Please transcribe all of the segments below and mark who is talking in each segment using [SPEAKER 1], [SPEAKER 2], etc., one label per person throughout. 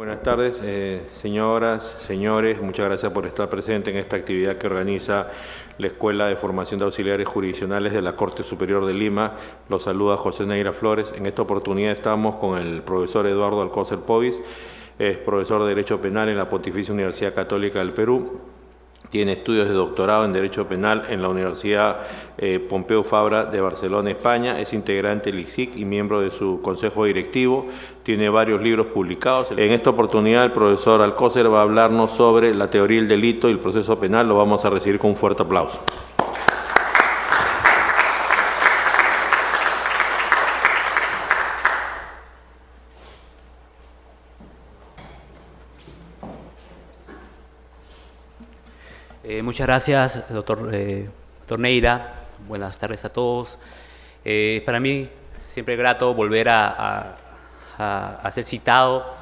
[SPEAKER 1] Buenas tardes, eh, señoras, señores. Muchas gracias por estar presente en esta actividad que organiza la Escuela de Formación de Auxiliares Jurisdiccionales de la Corte Superior de Lima. Los saluda José Neira Flores. En esta oportunidad estamos con el profesor Eduardo Alcócer Povis, es profesor de Derecho Penal en la Pontificia Universidad Católica del Perú tiene estudios de doctorado en Derecho Penal en la Universidad eh, Pompeu Fabra de Barcelona, España. Es integrante del ICIC y miembro de su consejo directivo. Tiene varios libros publicados. En esta oportunidad, el profesor Alcócer va a hablarnos sobre la teoría del delito y el proceso penal. Lo vamos a recibir con un fuerte aplauso.
[SPEAKER 2] Eh, muchas gracias, doctor eh, Torneira. Buenas tardes a todos. Eh, para mí siempre es grato volver a, ser citado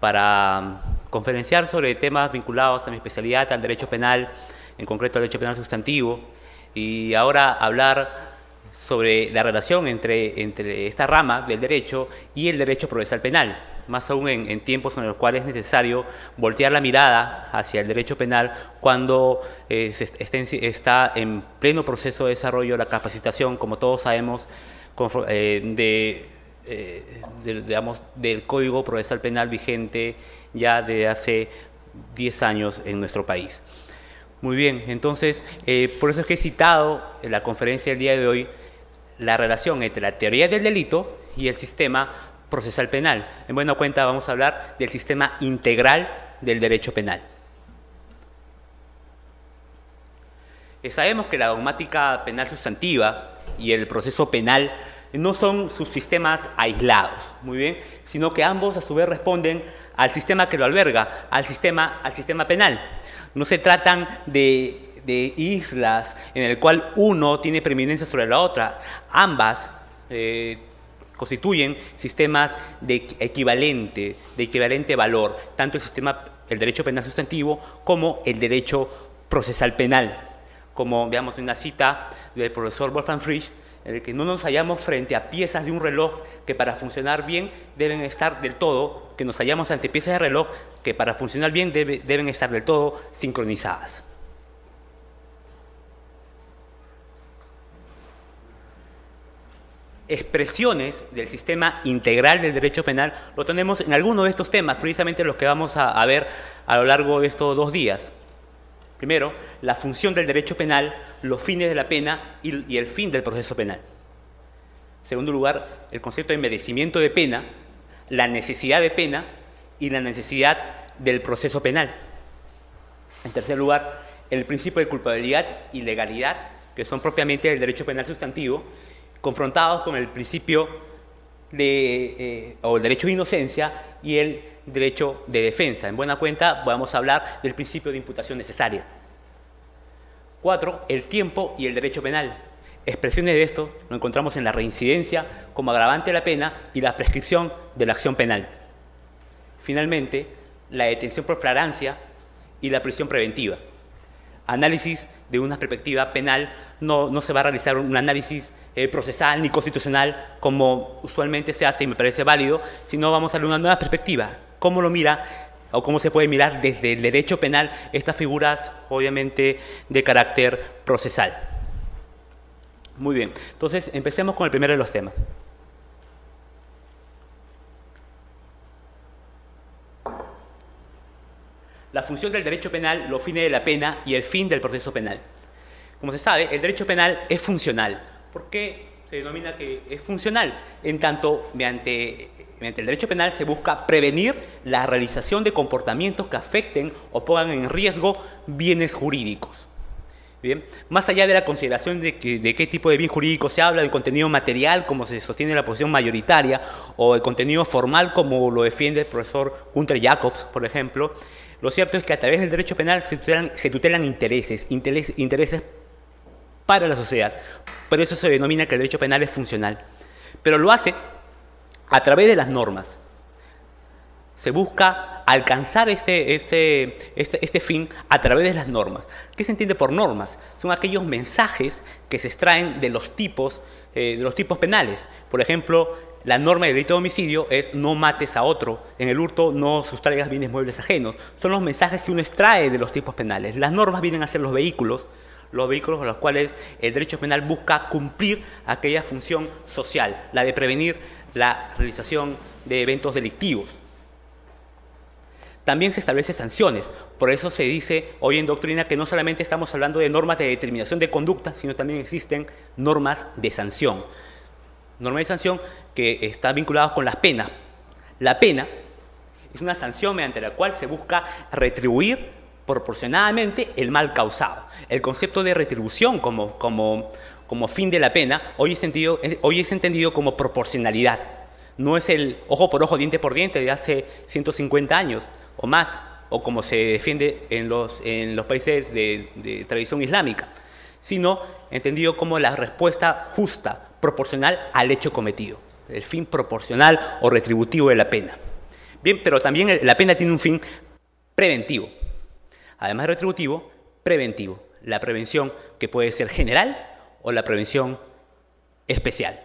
[SPEAKER 2] para um, conferenciar sobre temas vinculados a mi especialidad, al derecho penal, en concreto al derecho penal sustantivo, y ahora hablar sobre la relación entre, entre esta rama del derecho y el derecho procesal penal más aún en, tiempos en los cuales es necesario voltear la mirada hacia el derecho penal cuando eh, está, en, pleno proceso de desarrollo la capacitación, como todos sabemos, eh, de, eh, del Código Procesal Penal vigente ya de hace 10 años en nuestro país. Muy bien, entonces, por eso es que he citado en la conferencia del día de hoy la relación entre la teoría del delito y el sistema procesal penal. En buena cuenta vamos a hablar del sistema integral del derecho penal. Eh, sabemos que la dogmática penal sustantiva y el proceso penal no son subsistemas aislados, muy bien, sino que ambos a su vez responden al sistema que lo alberga, al sistema, al sistema penal. No se tratan de, de islas en el cual uno tiene preeminencia sobre la otra. Ambas eh, constituyen sistemas de equivalente, de equivalente valor, tanto el sistema, el derecho penal sustantivo como el derecho procesal penal. Como veamos una cita del profesor Wolfgang Frisch, en el que no nos hallamos frente a piezas de un reloj que para funcionar bien deben estar del todo, que nos hallamos ante piezas de reloj que para funcionar bien deben estar del todo sincronizadas. expresiones del sistema integral del derecho penal lo tenemos en alguno de estos temas, precisamente los que vamos a, ver a lo largo de estos dos días. Primero, la función del derecho penal, los fines de la pena y, y el fin del proceso penal. segundo lugar, el concepto de merecimiento de pena, la necesidad de pena y la necesidad del proceso penal. En tercer lugar, el principio de culpabilidad y legalidad, que son propiamente del derecho penal sustantivo, confrontados con el principio de, eh, o el derecho de inocencia y el derecho de defensa. En buena cuenta, vamos a hablar del principio de imputación necesaria. Cuatro, el tiempo y el derecho penal. Expresiones de esto lo encontramos en la reincidencia como agravante de la pena y la prescripción de la acción penal. Finalmente, la detención por flagrancia y la prisión preventiva. Análisis de una perspectiva penal, no, no se va a realizar un análisis eh, procesal ni constitucional como usualmente se hace y me parece válido, sino vamos a una nueva perspectiva, cómo lo mira o cómo se puede mirar desde el derecho penal estas figuras obviamente de carácter procesal. Muy bien, entonces empecemos con el primero de los temas. la función del derecho penal, los fines de la pena y el fin del proceso penal. Como se sabe, el derecho penal es funcional, ¿Por qué se denomina que es funcional, en tanto mediante, mediante el derecho penal se busca prevenir la realización de comportamientos que afecten o pongan en riesgo bienes jurídicos. Bien. Más allá de la consideración de, qué tipo de bien jurídico se habla, del contenido material, como se sostiene la posición mayoritaria, o el contenido formal, como lo defiende el profesor Hunter Jacobs, por ejemplo, lo cierto es que a través del derecho penal se tutelan, se intereses, intereses para la sociedad. Por eso se denomina que el derecho penal es funcional. Pero lo hace a través de las normas. Se busca alcanzar este, este, este, este fin a través de las normas. ¿Qué se entiende por normas? Son aquellos mensajes que se extraen de los tipos, eh, de los tipos penales. Por ejemplo, la norma de delito de homicidio es no mates a otro, en el hurto no sustraigas bienes muebles ajenos. Son los mensajes que uno extrae de los tipos penales. Las normas vienen a ser los vehículos los vehículos con los cuales el derecho penal busca cumplir aquella función social, la de prevenir la realización de eventos delictivos. También se establecen sanciones, por eso se dice hoy en doctrina que no solamente estamos hablando de normas de determinación de conducta, sino también existen normas de sanción. Normas de sanción que están vinculadas con las penas. La pena es una sanción mediante la cual se busca retribuir proporcionadamente el mal causado. El concepto de retribución como, como, como fin de la pena hoy es, entendido, hoy es entendido como proporcionalidad. No es el ojo por ojo, diente por diente de hace 150 años o más, o como se defiende en los, en los países de, de tradición islámica, sino entendido como la respuesta justa, proporcional al hecho cometido, el fin proporcional o retributivo de la pena. Bien, pero también la pena tiene un fin preventivo además de retributivo, preventivo. La prevención que puede ser general o la prevención especial.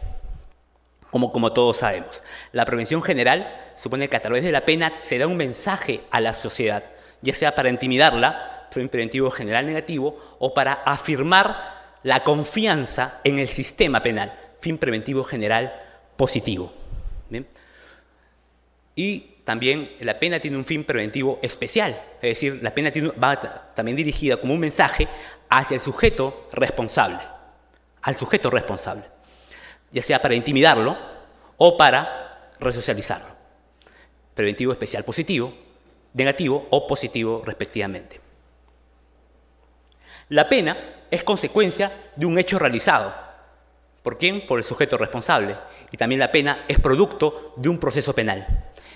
[SPEAKER 2] Como, como todos sabemos, la prevención general supone que a través de la pena se da un mensaje a la sociedad, ya sea para intimidarla, preventivo general negativo, o para afirmar la confianza en el sistema penal, fin preventivo general positivo. Y también la pena tiene un fin preventivo especial, es decir, la pena va también dirigida como un mensaje hacia el sujeto responsable, al sujeto responsable, ya sea para intimidarlo o para resocializarlo. Preventivo especial positivo, negativo o positivo respectivamente. La pena es consecuencia de un hecho realizado. ¿Por quién? Por el sujeto responsable. Y también la pena es producto de un proceso penal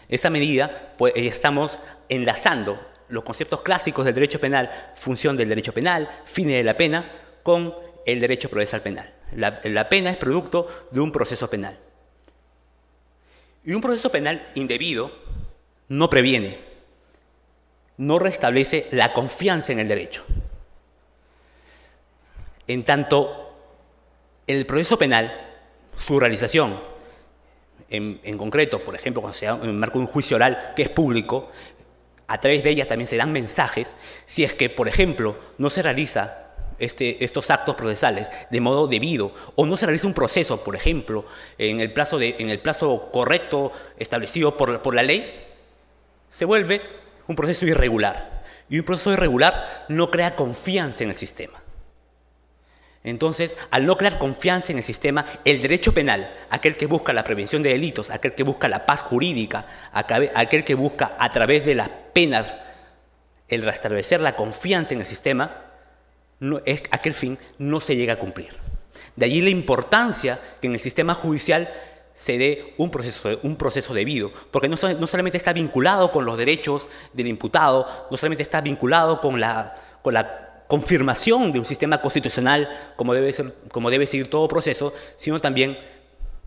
[SPEAKER 2] esa medida, pues, eh, estamos enlazando los conceptos clásicos del derecho penal, función del derecho penal, fines de la pena, con el derecho procesal penal. La, la pena es producto de un proceso penal. Y un proceso penal indebido no previene, no restablece la confianza en el derecho. En tanto, el proceso penal, su realización, en, concreto, por ejemplo, cuando se da en marco de un juicio oral que es público, a través de ellas también se dan mensajes, si es que, por ejemplo, no se realiza este, estos actos procesales de modo debido o no se realiza un proceso, por ejemplo, en el plazo, en el plazo correcto establecido por la ley, se vuelve un proceso irregular. Y un proceso irregular no crea confianza en el sistema. Entonces, al no crear confianza en el sistema, el derecho penal, aquel que busca la prevención de delitos, aquel que busca la paz jurídica, aquel que busca a través de las penas el restablecer la confianza en el sistema, no, aquel fin no se llega a cumplir. De allí la importancia que en el sistema judicial se dé un proceso, un proceso debido, porque no, solamente está vinculado con los derechos del imputado, no solamente está vinculado con la, con la confirmación de un sistema constitucional como debe, ser, como debe seguir todo proceso, sino también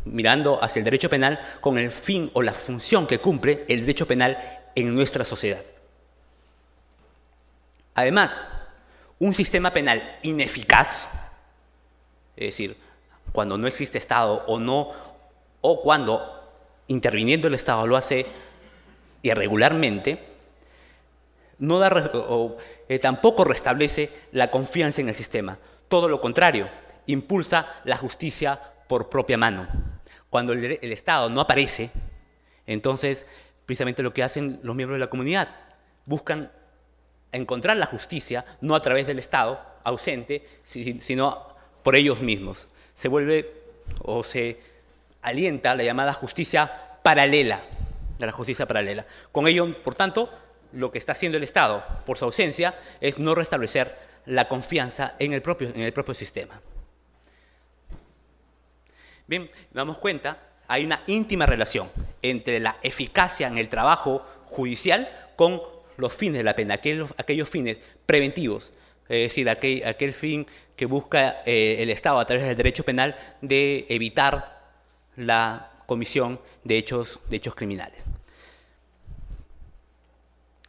[SPEAKER 2] mirando hacia el derecho penal con el fin o la función que cumple el derecho penal en nuestra sociedad. Además, un sistema penal ineficaz, es decir, cuando no existe Estado o no, o cuando interviniendo el Estado lo hace irregularmente, no da, o eh, tampoco restablece la confianza en el sistema. Todo lo contrario, impulsa la justicia por propia mano. Cuando el, el Estado no aparece, entonces precisamente lo que hacen los miembros de la comunidad, buscan encontrar la justicia no a través del Estado ausente, sino por ellos mismos. Se vuelve o se alienta la llamada justicia paralela, la justicia paralela. Con ello, por tanto, lo que está haciendo el Estado por su ausencia es no restablecer la confianza en el propio, en el propio sistema. Bien, damos cuenta, hay una íntima relación entre la eficacia en el trabajo judicial con los fines de la pena, aquellos, fines preventivos, es decir, aquel, fin que busca eh, el Estado a través del derecho penal de evitar la comisión de hechos, de hechos criminales.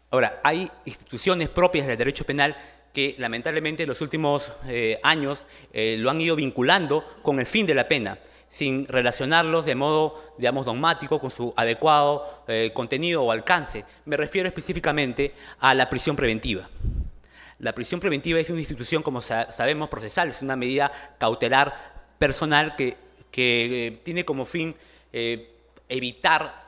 [SPEAKER 2] Ahora, hay instituciones propias del derecho penal que lamentablemente en los últimos eh, años eh, lo han ido vinculando con el fin de la pena, sin relacionarlos de modo, digamos, dogmático con su adecuado eh, contenido o alcance. Me refiero específicamente a la prisión preventiva. La prisión preventiva es una institución, como sabemos, procesal, es una medida cautelar personal que, que tiene como fin evitar,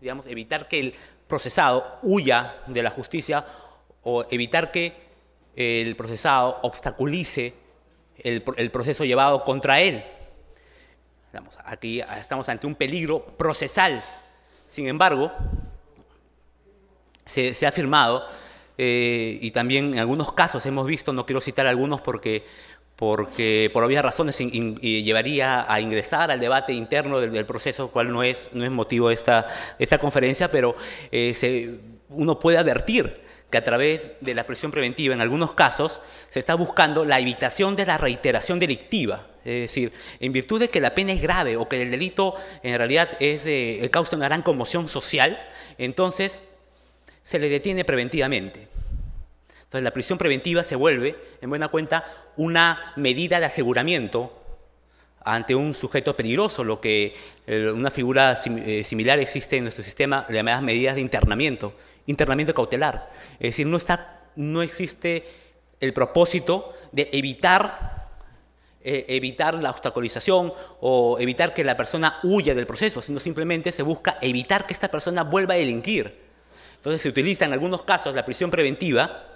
[SPEAKER 2] digamos, evitar que el procesado huya de la justicia o evitar que el procesado obstaculice el, proceso llevado contra él. aquí estamos ante un peligro procesal. Sin embargo, se, ha afirmado, eh, y también en algunos casos hemos visto, no quiero citar algunos porque porque por obvias razones llevaría a ingresar al debate interno del, proceso, cual no es, no es motivo de esta, esta conferencia, pero eh, uno puede advertir que a través de la prisión preventiva, en algunos casos, se está buscando la evitación de la reiteración delictiva. Es decir, en virtud de que la pena es grave o que el delito en realidad es, eh, causa una gran conmoción social, entonces se le detiene preventivamente. Entonces la prisión preventiva se vuelve, en buena cuenta, una medida de aseguramiento ante un sujeto peligroso, lo que eh, una figura eh, similar existe en nuestro sistema, llamadas medidas de internamiento, internamiento cautelar. Es decir, no, está, no existe el propósito de evitar, eh, evitar la obstaculización o evitar que la persona huya del proceso, sino simplemente se busca evitar que esta persona vuelva a delinquir. Entonces se utiliza en algunos casos la prisión preventiva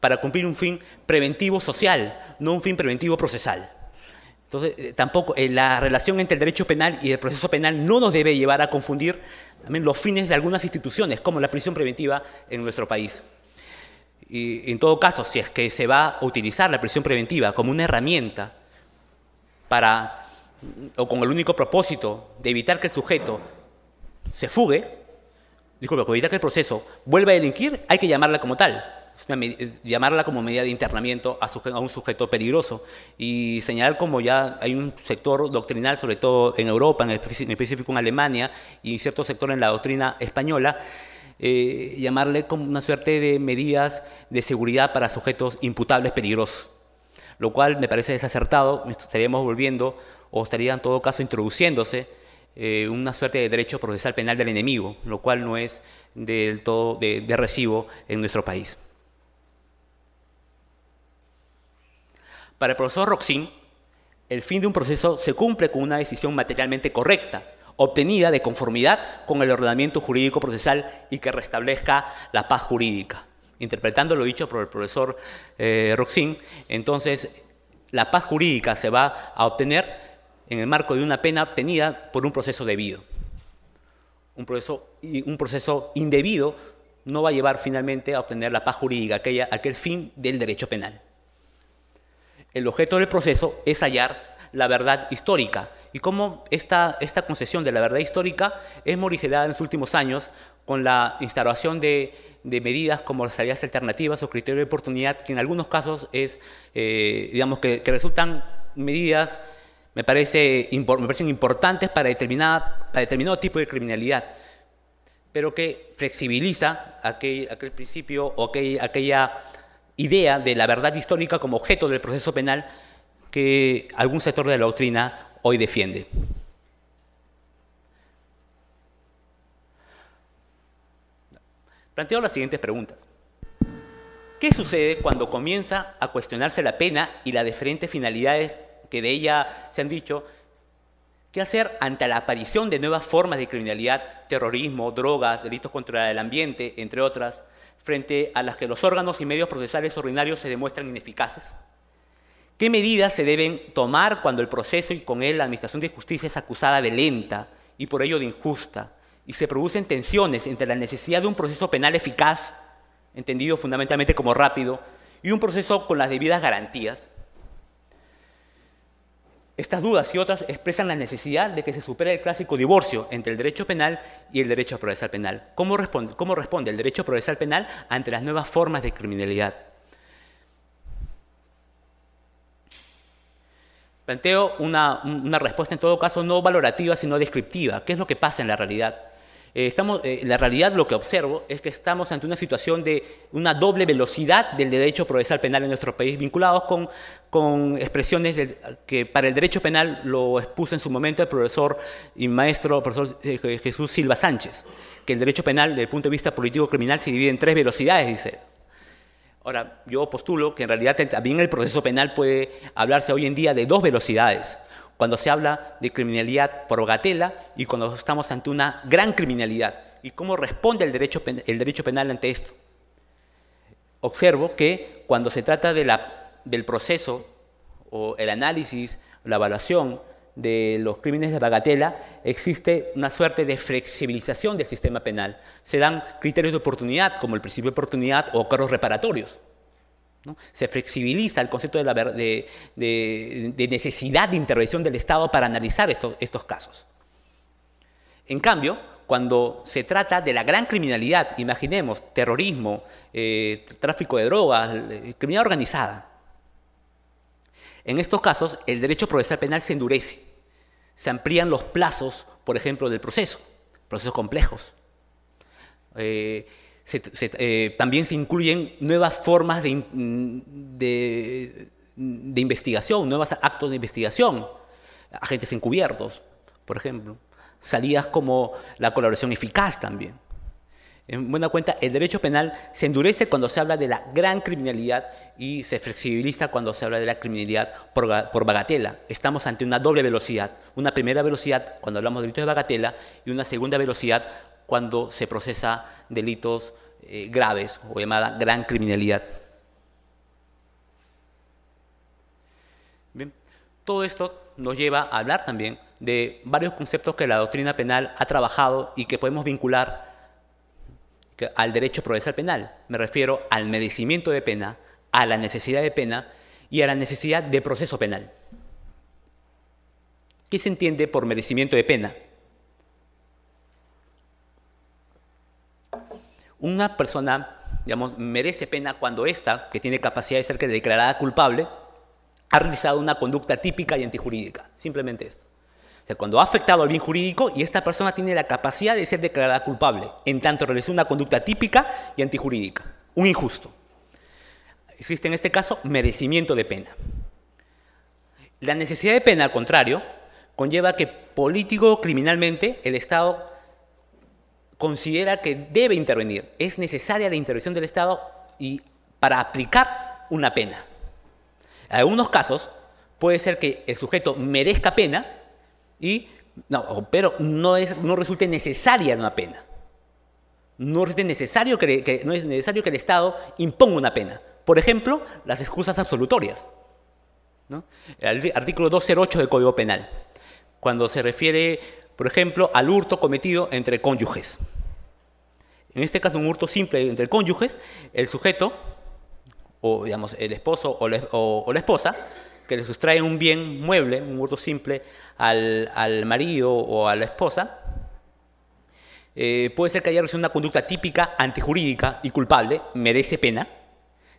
[SPEAKER 2] para cumplir un fin preventivo social, no un fin preventivo procesal. Entonces, eh, tampoco eh, la relación entre el derecho penal y el proceso penal no nos debe llevar a confundir también los fines de algunas instituciones, como la prisión preventiva en nuestro país. Y en todo caso, si es que se va a utilizar la prisión preventiva como una herramienta para o con el único propósito de evitar que el sujeto se fugue, disculpe, evitar que el proceso vuelva a delinquir, hay que llamarla como tal llamarla como medida de internamiento a, un sujeto peligroso y señalar como ya hay un sector doctrinal, sobre todo en Europa, en, específico en Alemania, y cierto sector en la doctrina española, eh, llamarle como una suerte de medidas de seguridad para sujetos imputables peligrosos, lo cual me parece desacertado, estaríamos volviendo o estaría en todo caso introduciéndose eh, una suerte de derecho procesal penal del enemigo, lo cual no es del todo de recibo en nuestro país. Para el profesor Roxin, el fin de un proceso se cumple con una decisión materialmente correcta, obtenida de conformidad con el ordenamiento jurídico procesal y que restablezca la paz jurídica. Interpretando lo dicho por el profesor eh, Roxin, entonces la paz jurídica se va a obtener en el marco de una pena obtenida por un proceso debido. Un proceso, un proceso indebido no va a llevar finalmente a obtener la paz jurídica, aquel fin del derecho penal. El objeto del proceso es hallar la verdad histórica y cómo esta, esta concesión de la verdad histórica es morigerada en los últimos años con la instalación de, medidas como las salidas alternativas o criterio de oportunidad, que en algunos casos es, eh, digamos, que, que, resultan medidas, me, parece, me parecen importantes para, determinada, para determinado tipo de criminalidad, pero que flexibiliza aquel, aquel principio o aquella idea de la verdad histórica como objeto del proceso penal que algún sector de la doctrina hoy defiende. Planteo las siguientes preguntas. ¿Qué sucede cuando comienza a cuestionarse la pena y las diferentes finalidades que de ella se han dicho? ¿Qué hacer ante la aparición de nuevas formas de criminalidad, terrorismo, drogas, delitos contra el ambiente, entre otras? frente a las que los órganos y medios procesales ordinarios se demuestran ineficaces? ¿Qué medidas se deben tomar cuando el proceso y con él la Administración de Justicia es acusada de lenta y por ello de injusta y se producen tensiones entre la necesidad de un proceso penal eficaz, entendido fundamentalmente como rápido, y un proceso con las debidas garantías? Estas dudas y otras expresan la necesidad de que se supere el clásico divorcio entre el derecho penal y el derecho procesal penal. ¿Cómo responde, el derecho procesal penal ante las nuevas formas de criminalidad? Planteo una, una respuesta en todo caso no valorativa, sino descriptiva. ¿Qué es lo que pasa en la realidad? Eh, estamos, eh, la realidad lo que observo es que estamos ante una situación de una doble velocidad del derecho procesal penal en nuestro país, vinculados con, con expresiones que para el derecho penal lo expuso en su momento el profesor y maestro profesor eh, Jesús Silva Sánchez, que el derecho penal desde el punto de vista político criminal se divide en tres velocidades, dice. Ahora, yo postulo que en realidad también el proceso penal puede hablarse hoy en día de dos velocidades cuando se habla de criminalidad por gatela y cuando estamos ante una gran criminalidad. ¿Y cómo responde el derecho, el derecho penal ante esto? Observo que cuando se trata del proceso o el análisis, la evaluación de los crímenes de bagatela, existe una suerte de flexibilización del sistema penal. Se dan criterios de oportunidad, como el principio de oportunidad o cargos reparatorios. Se flexibiliza el concepto de, necesidad de intervención del Estado para analizar estos casos. En cambio, cuando se trata de la gran criminalidad, imaginemos terrorismo, eh, tráfico de drogas, eh, criminalidad organizada, en estos casos el derecho procesal penal se endurece, se amplían los plazos, por ejemplo, del proceso, procesos complejos. Eh, se, eh, también se incluyen nuevas formas de, de, investigación, nuevos actos de investigación, agentes encubiertos, por ejemplo, salidas como la colaboración eficaz también. En buena cuenta, el derecho penal se endurece cuando se habla de la gran criminalidad y se flexibiliza cuando se habla de la criminalidad por, por bagatela. Estamos ante una doble velocidad. Una primera velocidad cuando hablamos de delitos de bagatela y una segunda velocidad cuando se procesa delitos eh, graves o llamada gran criminalidad. Bien, todo esto nos lleva a hablar también de varios conceptos que la doctrina penal ha trabajado y que podemos vincular al derecho procesal penal. Me refiero al merecimiento de pena, a la necesidad de pena y a la necesidad de proceso penal. ¿Qué se entiende por merecimiento de pena? una persona, digamos, merece pena cuando ésta, que tiene capacidad de ser declarada culpable, ha realizado una conducta típica y antijurídica. Simplemente esto. O sea, cuando ha afectado al bien jurídico y esta persona tiene la capacidad de ser declarada culpable, en tanto realizó una conducta típica y antijurídica, un injusto. Existe en este caso merecimiento de pena. La necesidad de pena, al contrario, conlleva que político criminalmente el Estado considera que debe intervenir. Es necesaria la intervención del Estado y para aplicar una pena. En algunos casos puede ser que el sujeto merezca pena, y, no, pero no, es, no resulte necesaria una pena. No, resulte necesario que, no es necesario que el Estado imponga una pena. Por ejemplo, las excusas absolutorias. artículo 208 del Código Penal, cuando se refiere por ejemplo, al hurto cometido entre cónyuges. En este caso, un hurto simple entre cónyuges, el sujeto, o digamos, el esposo o la, esposa, que le sustrae un bien mueble, un hurto simple, al, marido o a la esposa, eh, puede ser que haya una conducta típica, antijurídica y culpable, merece pena.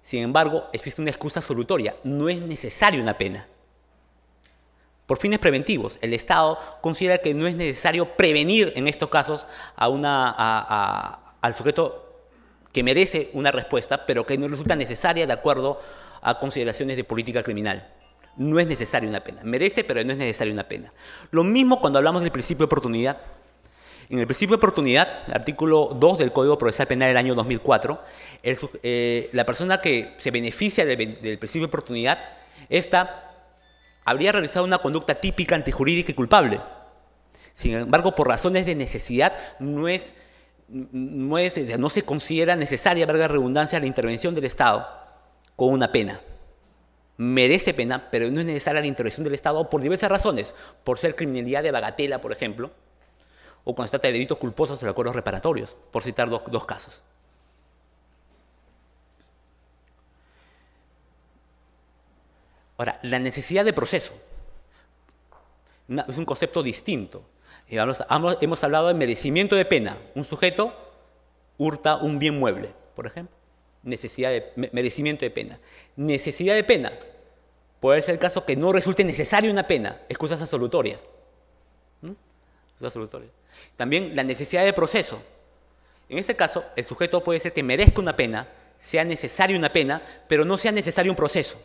[SPEAKER 2] Sin embargo, existe una excusa solutoria, no es necesaria una pena. Por fines preventivos, el Estado considera que no es necesario prevenir en estos casos a una, al sujeto que merece una respuesta, pero que no resulta necesaria de acuerdo a consideraciones de política criminal. No es necesaria una pena. Merece, pero no es necesaria una pena. Lo mismo cuando hablamos del principio de oportunidad. En el principio de oportunidad, artículo 2 del Código Procesal Penal del año 2004, eh, la persona que se beneficia del, del principio de oportunidad, esta habría realizado una conducta típica antijurídica y culpable. Sin embargo, por razones de necesidad, no, es, no, se considera necesaria, verga redundancia, la intervención del Estado con una pena. Merece pena, pero no es necesaria la intervención del Estado por diversas razones, por ser criminalidad de bagatela, por ejemplo, o cuando trata de delitos culposos en acuerdos reparatorios, por citar dos casos. Ahora, la necesidad de proceso es un concepto distinto. Eh, hemos hablado de merecimiento de pena. Un sujeto hurta un bien mueble, por ejemplo. Necesidad de, merecimiento de pena. Necesidad de pena. Puede ser el caso que no resulte necesaria una pena. Excusas absolutorias. ¿Mm? Excusas absolutorias. También la necesidad de proceso. En este caso, el sujeto puede ser que merezca una pena, sea necesaria una pena, pero no sea necesario un proceso.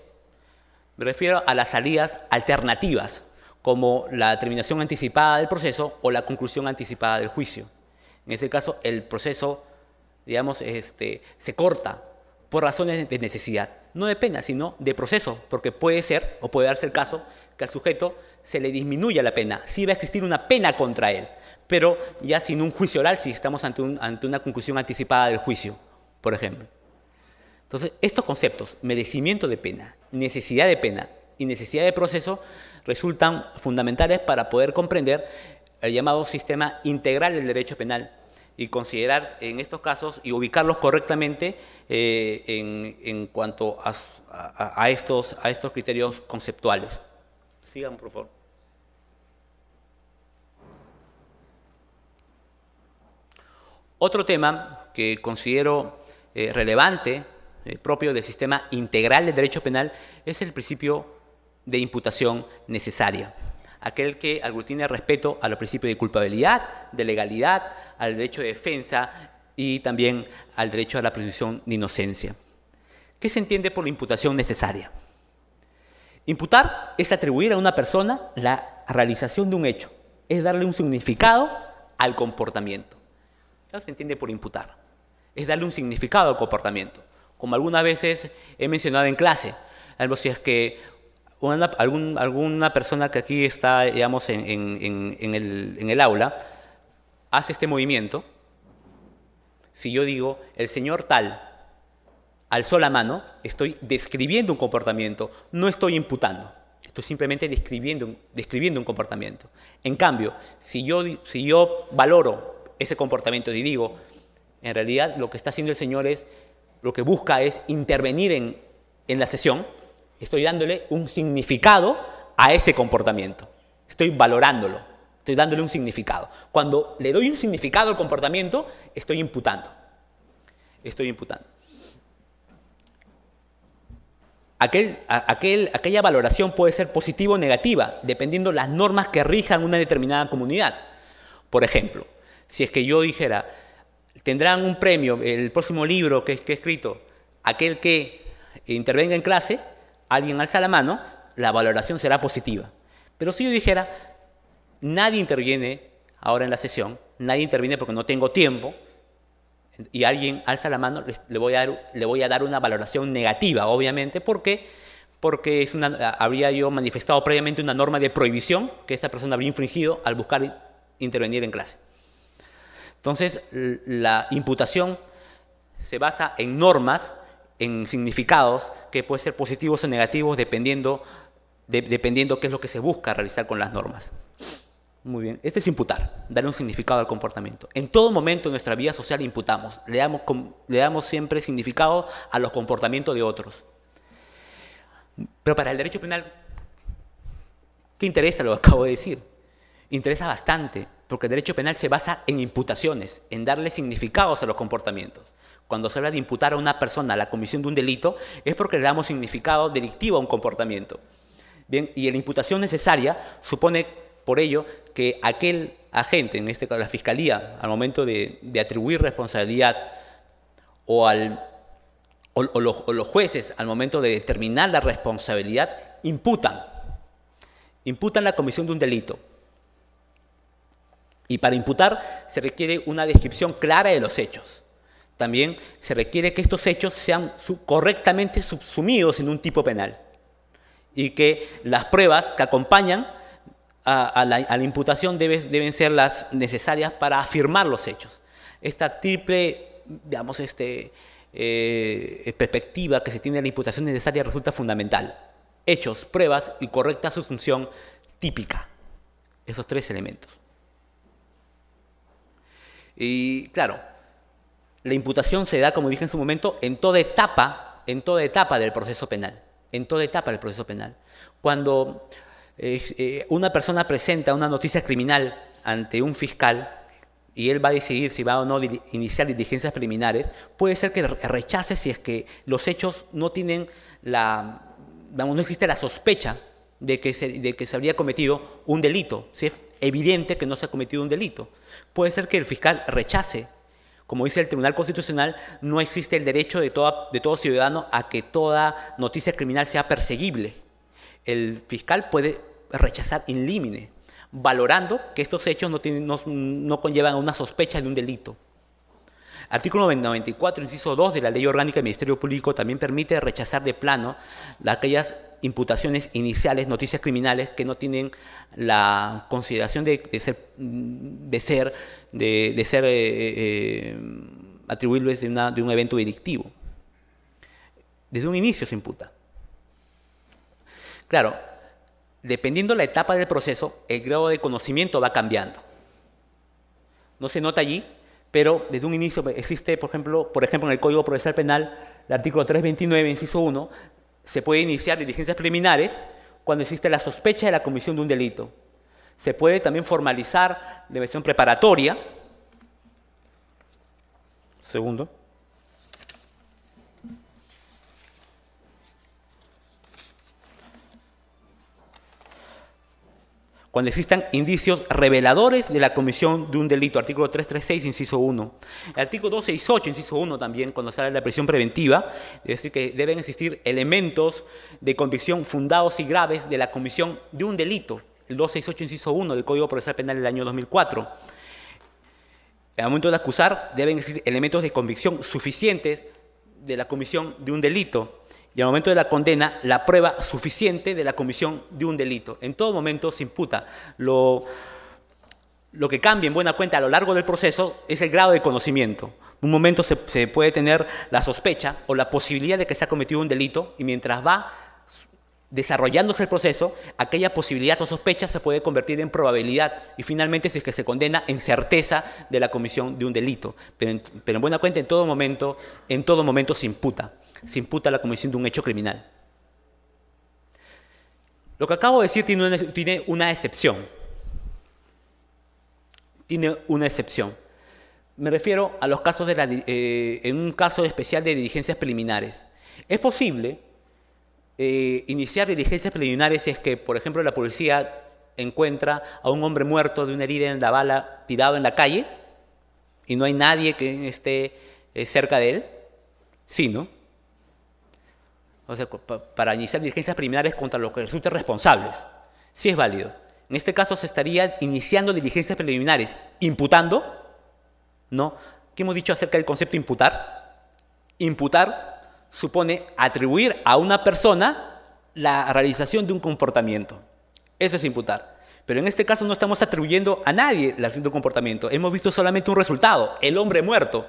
[SPEAKER 2] Me refiero a las salidas alternativas, como la terminación anticipada del proceso o la conclusión anticipada del juicio. En ese caso, el proceso, digamos, este, se corta por razones de necesidad, no de pena, sino de proceso, porque puede ser o puede darse el caso que al sujeto se le disminuya la pena, si va a existir una pena contra él, pero ya sin un juicio oral, si estamos ante, ante una conclusión anticipada del juicio, por ejemplo. Entonces, estos conceptos, merecimiento de pena necesidad de pena y necesidad de proceso resultan fundamentales para poder comprender el llamado sistema integral del derecho penal y considerar en estos casos y ubicarlos correctamente eh, en, cuanto a, estos, a estos criterios conceptuales. Sigan, por favor. Otro tema que considero eh, relevante eh, propio del sistema integral de derecho penal es el principio de imputación necesaria, aquel que aglutina el respeto a los principios de culpabilidad, de legalidad, al derecho de defensa y también al derecho a la presunción de inocencia. ¿Qué se entiende por la imputación necesaria? Imputar es atribuir a una persona la realización de un hecho, es darle un significado al comportamiento. ¿Qué se entiende por imputar. Es darle un significado al comportamiento como algunas veces he mencionado en clase. si es que alguna persona que aquí está, digamos, en, en, el, en el aula, hace este movimiento, si yo digo, el señor tal alzó la mano, estoy describiendo un comportamiento, no estoy imputando. Estoy simplemente describiendo, describiendo un comportamiento. En cambio, si yo, si yo valoro ese comportamiento y digo, en realidad lo que está haciendo el Señor es lo que busca es intervenir en, la sesión, estoy dándole un significado a ese comportamiento. Estoy valorándolo, estoy dándole un significado. Cuando le doy un significado al comportamiento, estoy imputando. Estoy imputando. Aquel, aquella valoración puede ser positiva o negativa, dependiendo las normas que rijan una determinada comunidad. Por ejemplo, si es que yo dijera, tendrán un premio, el próximo libro que, que he escrito, aquel que intervenga en clase, alguien alza la mano, la valoración será positiva. Pero si yo dijera, nadie interviene ahora en la sesión, nadie interviene porque no tengo tiempo, y alguien alza la mano, le voy a dar, le voy a dar una valoración negativa, obviamente, porque porque es una, ah, habría yo manifestado previamente una norma de prohibición que esta persona habría infringido al buscar intervenir en clase. Entonces, la imputación se basa en normas, en significados que pueden ser positivos o negativos dependiendo, de, dependiendo qué es lo que se busca realizar con las normas. Muy bien, este es imputar, darle un significado al comportamiento. En todo momento en nuestra vida social imputamos, le damos, le damos siempre significado a los comportamientos de otros. Pero para el derecho penal, ¿qué interesa lo que acabo de decir? Interesa bastante, porque el derecho penal se basa en imputaciones, en darle significados a los comportamientos. Cuando se habla de imputar a una persona la comisión de un delito, es porque le damos significado delictivo a un comportamiento. Bien, y la imputación necesaria supone, por ello, que aquel agente, en este caso la fiscalía, al momento de, de atribuir responsabilidad o, los, o los jueces, al momento de determinar la responsabilidad, imputan. Imputan la comisión de un delito. Y para imputar se requiere una descripción clara de los hechos. También se requiere que estos hechos sean correctamente subsumidos en un tipo penal y que las pruebas que acompañan a, la, imputación deben ser las necesarias para afirmar los hechos. Esta triple, digamos, este, eh, perspectiva que se tiene de la imputación necesaria resulta fundamental. Hechos, pruebas y correcta subsunción típica. Esos tres elementos. Y claro, la imputación se da, como dije en su momento, en toda etapa, en toda etapa del proceso penal, en toda etapa del proceso penal. Cuando eh, eh, una persona presenta una noticia criminal ante un fiscal y él va a decidir si va o no iniciar diligencias preliminares, puede ser que rechace si es que los hechos no tienen la, vamos, no existe la sospecha de que, se, de que se habría cometido un delito, si evidente que no se ha cometido un delito. Puede ser que el fiscal rechace. Como dice el Tribunal Constitucional, no existe el derecho de, de todo ciudadano a que toda noticia criminal sea perseguible. El fiscal puede rechazar in limine, valorando que estos hechos no, no conllevan a una sospecha de un delito. Artículo 94, inciso 2 de la Ley Orgánica del Ministerio Público también permite rechazar de plano aquellas imputaciones iniciales, noticias criminales que no tienen la consideración de, ser, de ser, eh, eh, atribuibles de, de un evento delictivo. Desde un inicio se imputa. Claro, dependiendo la etapa del proceso, el grado de conocimiento va cambiando. ¿No se nota allí? pero desde un inicio existe, por ejemplo, por ejemplo en el Código Procesal Penal, el artículo 329, inciso 1, se puede iniciar diligencias preliminares cuando existe la sospecha de la comisión de un delito. Se puede también formalizar de versión preparatoria. Segundo. cuando existan indicios reveladores de la comisión de un delito, artículo 336, inciso 1. El artículo 268, inciso 1 también, cuando sale la prisión preventiva, es decir, que deben existir elementos de convicción fundados y graves de la comisión de un delito, el 268, inciso 1 del Código Procesal Penal del año 2004. el momento de acusar, deben existir elementos de convicción suficientes de la comisión de un delito y al momento de la condena la prueba suficiente de la comisión de un delito. En todo momento se imputa. Lo, lo que cambia en buena cuenta a lo largo del proceso es el grado de conocimiento. En un momento se, se puede tener la sospecha o la posibilidad de que se ha cometido un delito y mientras va desarrollándose el proceso, aquella posibilidad o sospecha se puede convertir en probabilidad y finalmente, si es que se condena, en certeza de la comisión de un delito. Pero en, buena cuenta, en todo momento, en todo momento se imputa, se imputa la comisión de un hecho criminal. Lo que acabo de decir tiene una, excepción. Tiene una excepción. Me refiero a los casos de la, eh, en un caso especial de diligencias preliminares. Es posible eh, iniciar diligencias preliminares es que, por ejemplo, la policía encuentra a un hombre muerto de una herida en la bala tirado en la calle y no hay nadie que esté eh, cerca de él? Sí, ¿no? O sea, para iniciar diligencias preliminares contra los que resulten responsables. Sí es válido. En este caso se estaría iniciando diligencias preliminares, imputando, ¿no? ¿Qué hemos dicho acerca del concepto imputar? Imputar supone atribuir a una persona la realización de un comportamiento. Eso es imputar. Pero en este caso no estamos atribuyendo a nadie la realización de un comportamiento. Hemos visto solamente un resultado, el hombre muerto.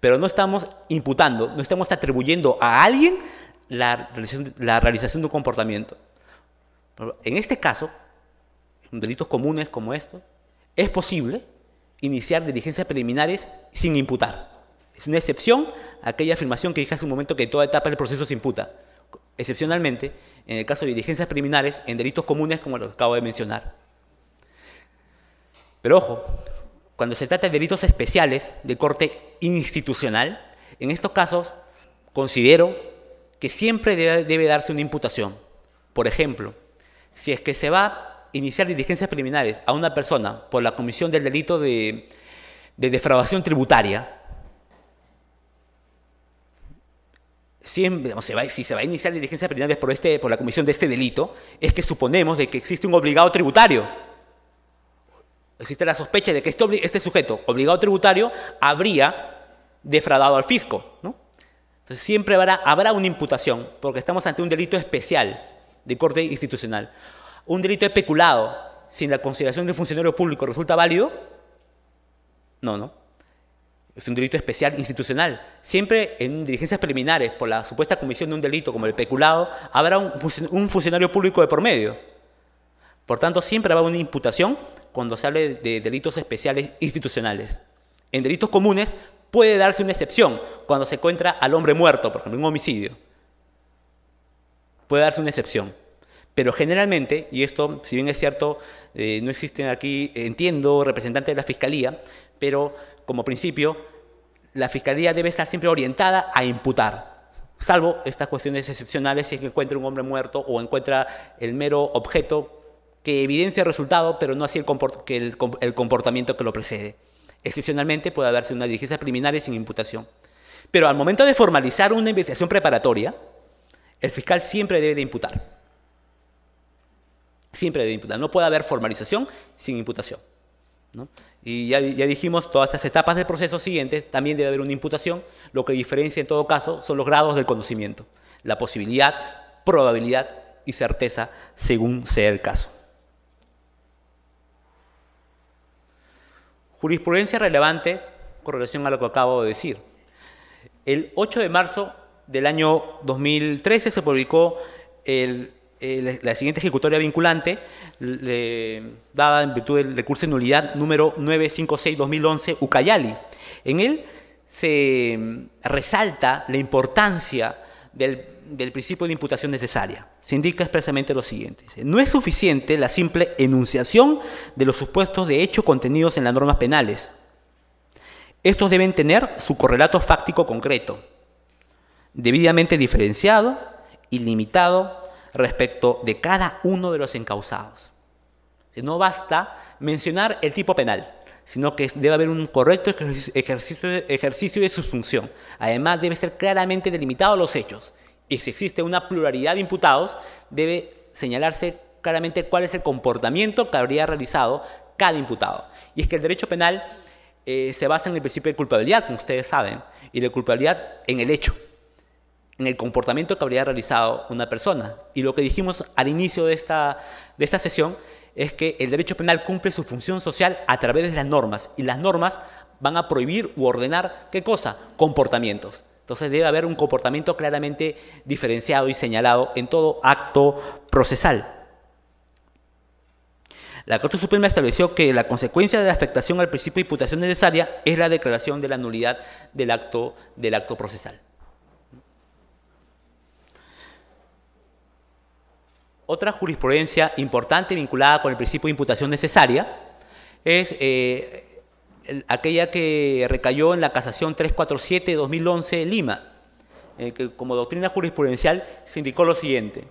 [SPEAKER 2] Pero no estamos imputando, no estamos atribuyendo a alguien la, realización de un comportamiento. En este caso, en delitos comunes como esto, es posible iniciar diligencias preliminares sin imputar. Es una excepción aquella afirmación que dije hace un momento que toda etapa del proceso se imputa, excepcionalmente en el caso de diligencias preliminares en delitos comunes como los acabo de mencionar. Pero ojo, cuando se trata de delitos especiales de corte institucional, en estos casos considero que siempre debe, darse una imputación. Por ejemplo, si es que se va a iniciar diligencias criminales a una persona por la comisión del delito de defraudación tributaria, si se va a iniciar diligencia diligencia por, este, por la comisión de este delito, es que suponemos de que existe un obligado tributario. Existe la sospecha de que este, este, sujeto, obligado tributario, habría defraudado al fisco. ¿no? Entonces siempre habrá, habrá una imputación, porque estamos ante un delito especial de corte institucional. Un delito especulado, sin la consideración de un funcionario público, ¿resulta válido? No, no es un delito especial institucional. Siempre en diligencias preliminares por la supuesta comisión de un delito como el peculado, habrá un, funcionario público de por medio. Por tanto, siempre habrá una imputación cuando se hable de delitos especiales institucionales. En delitos comunes puede darse una excepción cuando se encuentra al hombre muerto, por ejemplo, un homicidio. Puede darse una excepción. Pero generalmente, y esto, si bien es cierto, eh, no existen aquí, entiendo, representantes de la Fiscalía, pero como principio, la Fiscalía debe estar siempre orientada a imputar, salvo estas cuestiones excepcionales si es que encuentra un hombre muerto o encuentra el mero objeto que evidencia el resultado, pero no así el, comportamiento que lo precede. Excepcionalmente puede haberse una diligencia preliminar sin imputación. Pero al momento de formalizar una investigación preparatoria, el fiscal siempre debe de imputar. Siempre debe imputar. No puede haber formalización sin imputación. ¿no? Y ya, dijimos, todas esas etapas del proceso siguiente también debe haber una imputación. Lo que diferencia en todo caso son los grados del conocimiento, la posibilidad, probabilidad y certeza según sea el caso. Jurisprudencia relevante con relación a lo que acabo de decir. El 8 de marzo del año 2013 se publicó el eh, la, siguiente ejecutoria vinculante, dada en virtud del recurso de nulidad número 956-2011, Ucayali. En él se mm, resalta la importancia del, del principio de imputación necesaria. Se indica expresamente lo siguiente. No es suficiente la simple enunciación de los supuestos de hecho contenidos en las normas penales. Estos deben tener su correlato fáctico concreto, debidamente diferenciado, ilimitado, respecto de cada uno de los encausados. No basta mencionar el tipo penal, sino que debe haber un correcto ejercicio, de su función. Además, debe ser claramente delimitado los hechos. Y si existe una pluralidad de imputados, debe señalarse claramente cuál es el comportamiento que habría realizado cada imputado. Y es que el derecho penal eh, se basa en el principio de culpabilidad, como ustedes saben, y de culpabilidad en el hecho en el comportamiento que habría realizado una persona. Y lo que dijimos al inicio de esta, de esta sesión es que el derecho penal cumple su función social a través de las normas y las normas van a prohibir u ordenar qué cosa? Comportamientos. Entonces debe haber un comportamiento claramente diferenciado y señalado en todo acto procesal. La Corte Suprema estableció que la consecuencia de la afectación al principio de imputación necesaria es la declaración de la nulidad del acto, del acto procesal. Otra jurisprudencia importante vinculada con el principio de imputación necesaria es eh, aquella que recayó en la casación 347 de 2011 Lima, eh, que como doctrina jurisprudencial se indicó lo siguiente,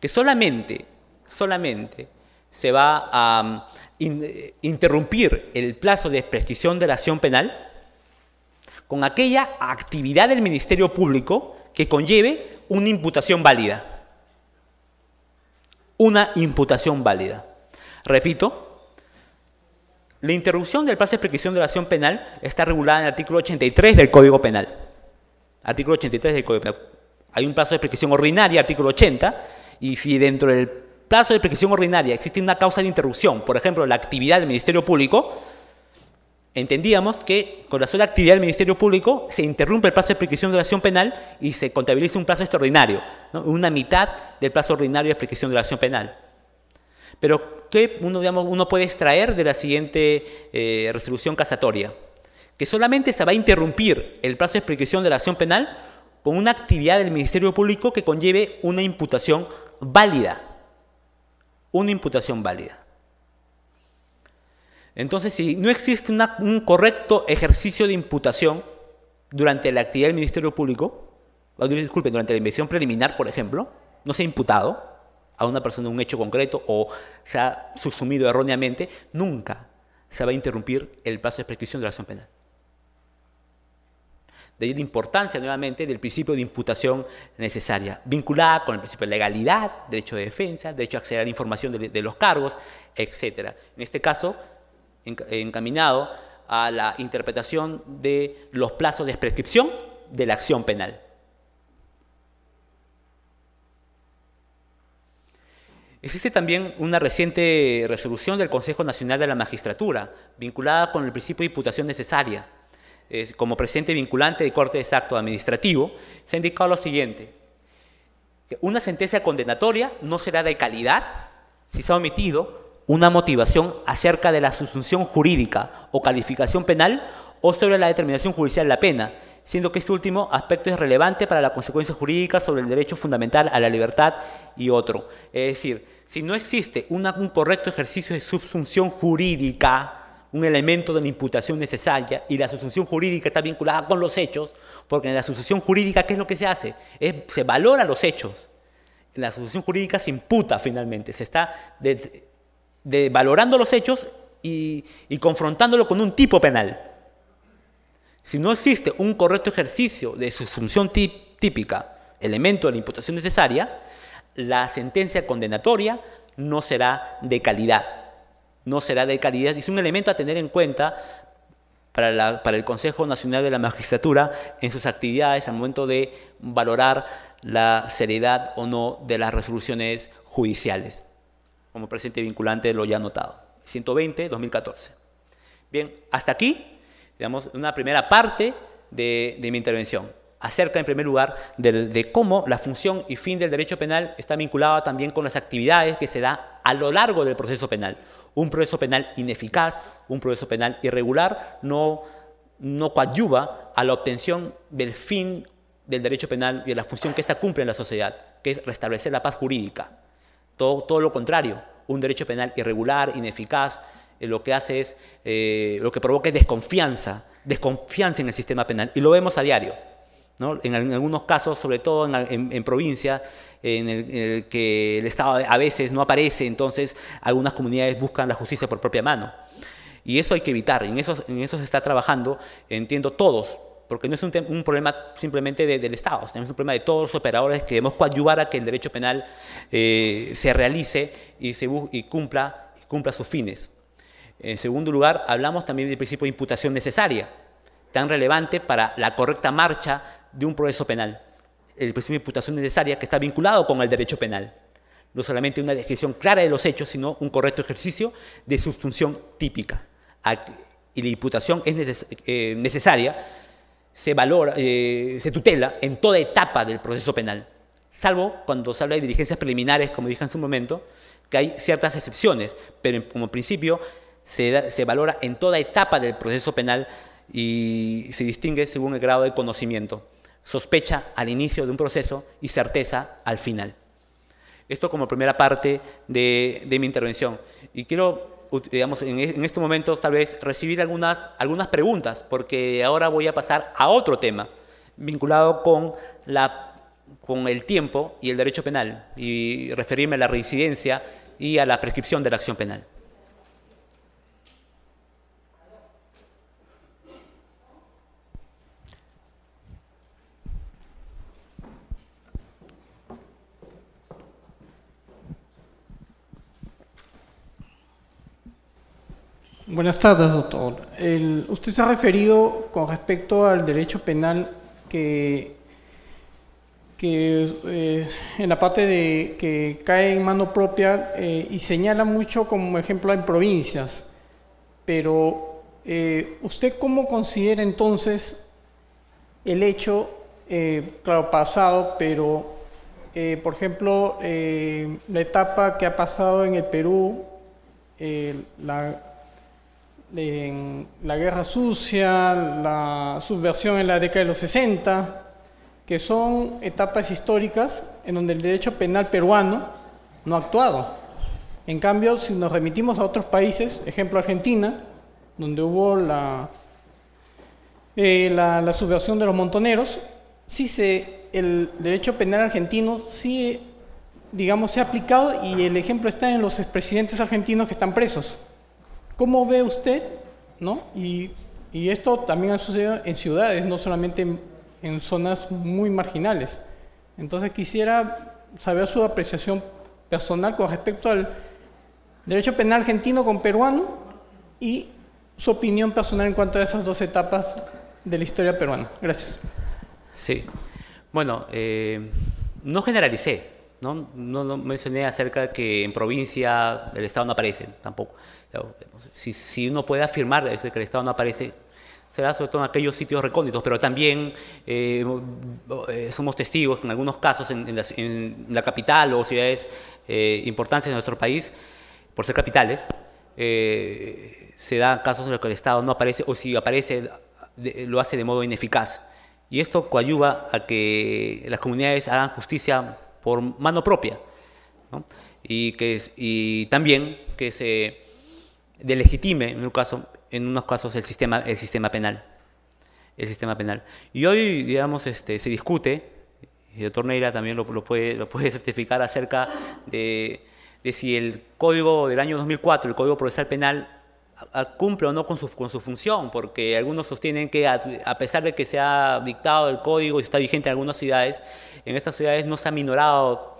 [SPEAKER 2] que solamente, solamente se va a mm, eh, interrumpir el plazo de prescripción de la acción penal con aquella actividad del Ministerio Público que conlleve una imputación válida una imputación válida. Repito, la interrupción del plazo de prescripción de la acción penal está regulada en el artículo 83 del Código Penal. Artículo 83 del Código Penal. Hay un plazo de prescripción ordinaria, artículo 80, y si dentro del plazo de prescripción ordinaria existe una causa de interrupción, por ejemplo, la actividad del Ministerio Público, entendíamos que con la sola actividad del Ministerio Público se interrumpe el plazo de explicación de la acción penal y se contabiliza un plazo extraordinario, una mitad del plazo ordinario de explicación de la acción penal. Pero, ¿qué uno, digamos, uno puede extraer de la siguiente eh, resolución casatoria? Que solamente se va a interrumpir el plazo de explicación de la acción penal con una actividad del Ministerio Público que conlleve una imputación válida. Una imputación válida. Entonces, si no existe un correcto ejercicio de imputación durante la actividad del Ministerio Público, disculpen, durante la investigación preliminar, por ejemplo, no se ha imputado a una persona un hecho concreto o se ha subsumido erróneamente, nunca se va a interrumpir el plazo de prescripción de la acción penal. De ahí la importancia nuevamente del principio de imputación necesaria, vinculada con el principio de legalidad, derecho de defensa, derecho a acceder a la información de, de los cargos, etc. En este caso, encaminado a la interpretación de los plazos de prescripción de la acción penal. Existe también una reciente resolución del Consejo Nacional de la Magistratura, vinculada con el principio de imputación necesaria. como presente vinculante de corte de exacto administrativo, se ha indicado lo siguiente. una sentencia condenatoria no será de calidad si se ha omitido una motivación acerca de la susunción jurídica o calificación penal o sobre la determinación judicial de la pena, siendo que este último aspecto es relevante para la consecuencia jurídica sobre el derecho fundamental a la libertad y otro. Es decir, si no existe un correcto ejercicio de subsunción jurídica, un elemento de la imputación necesaria y la subsunción jurídica está vinculada con los hechos, porque en la subsunción jurídica, ¿qué es lo que se hace? se valora los hechos. En la subsunción jurídica se imputa finalmente, se está de valorando los hechos y, confrontándolo con un tipo penal. Si no existe un correcto ejercicio de su función típica, elemento de la imputación necesaria, la sentencia condenatoria no será de calidad. No será de calidad. Es un elemento a tener en cuenta para, para, el Consejo Nacional de la Magistratura en sus actividades al momento de valorar la seriedad o no de las resoluciones judiciales como presente vinculante lo ya anotado. 120, 2014. Bien, hasta aquí, digamos, una primera parte de, mi intervención acerca, en primer lugar, de, cómo la función y fin del derecho penal está vinculada también con las actividades que se da a lo largo del proceso penal. Un proceso penal ineficaz, un proceso penal irregular, no, no coadyuva a la obtención del fin del derecho penal y de la función que ésta cumple en la sociedad, que es restablecer la paz jurídica. Todo, lo contrario, un derecho penal irregular, ineficaz, eh, lo que hace es, eh, lo que provoca es desconfianza, desconfianza en el sistema penal. Y lo vemos a diario. En, algunos casos, sobre todo en, provincias, en el, que el Estado a veces no aparece, entonces algunas comunidades buscan la justicia por propia mano. Y eso hay que evitar, en eso, en eso se está trabajando, entiendo todos, porque no es un, problema simplemente del Estado, es un problema de todos los operadores que debemos coadyuvar a que el derecho penal eh, se realice y, se, y cumpla, cumpla sus fines. En segundo lugar, hablamos también del principio de imputación necesaria, tan relevante para la correcta marcha de un proceso penal. El principio de imputación necesaria que está vinculado con el derecho penal. No solamente una descripción clara de los hechos, sino un correcto ejercicio de su función típica. Y la imputación es eh, necesaria se valora, eh, se tutela en toda etapa del proceso penal, salvo cuando se habla de diligencias preliminares, como dije en su momento, que hay ciertas excepciones, pero como principio se, valora en toda etapa del proceso penal y se distingue según el grado de conocimiento, sospecha al inicio de un proceso y certeza al final. Esto como primera parte de, de mi intervención. Y quiero digamos, e, en, este momento, tal vez recibir algunas, algunas preguntas, porque ahora voy a pasar a otro tema vinculado con, la, con el tiempo y el derecho penal, y referirme a la reincidencia y a la prescripción de la acción penal.
[SPEAKER 3] Buenas tardes, doctor. usted se ha referido con respecto al derecho penal que, eh, en la parte de que cae en mano propia eh, y señala mucho como ejemplo en provincias. Pero, eh, ¿usted cómo considera entonces el hecho, claro, pasado, pero, por ejemplo, la etapa que ha pasado en el Perú, la en la guerra sucia, la subversión en la década de los 60, que son etapas históricas en donde el derecho penal peruano no ha actuado. En cambio, si nos remitimos a otros países, ejemplo Argentina, donde hubo eh, la, subversión de los montoneros, sí se, el derecho penal argentino sí, digamos, se ha aplicado y el ejemplo está en los expresidentes argentinos que están presos ¿Cómo ve usted? ¿No? Y, esto también ha sucedido en ciudades, no solamente en, zonas muy marginales. Entonces quisiera saber su apreciación personal con respecto al derecho penal argentino con peruano y su opinión personal en cuanto a esas dos etapas de la historia peruana. Gracias.
[SPEAKER 2] Sí. Bueno, eh, no generalicé, ¿no? No, no mencioné acerca que en provincia el Estado no aparece tampoco. Si, uno puede afirmar que el Estado no aparece, será sobre todo en aquellos sitios recónditos, pero también eh, eh, somos testigos en algunos casos en, la capital o ciudades eh, importantes de nuestro país, por ser capitales, se dan casos en los que el Estado no aparece o si aparece lo hace de modo ineficaz. Y esto coayuva a que las comunidades hagan justicia por mano propia y, que, y también que se delegitime, en, un caso, en unos casos, el sistema, el sistema penal. El sistema penal. Y hoy, digamos, este, se discute, y el Neira también lo, puede, lo puede certificar acerca de, de, si el código del año 2004, el Código Procesal Penal, cumple o no con su, con su función, porque algunos sostienen que a, pesar de que se ha dictado el código y está vigente en algunas ciudades, en estas ciudades no se ha minorado,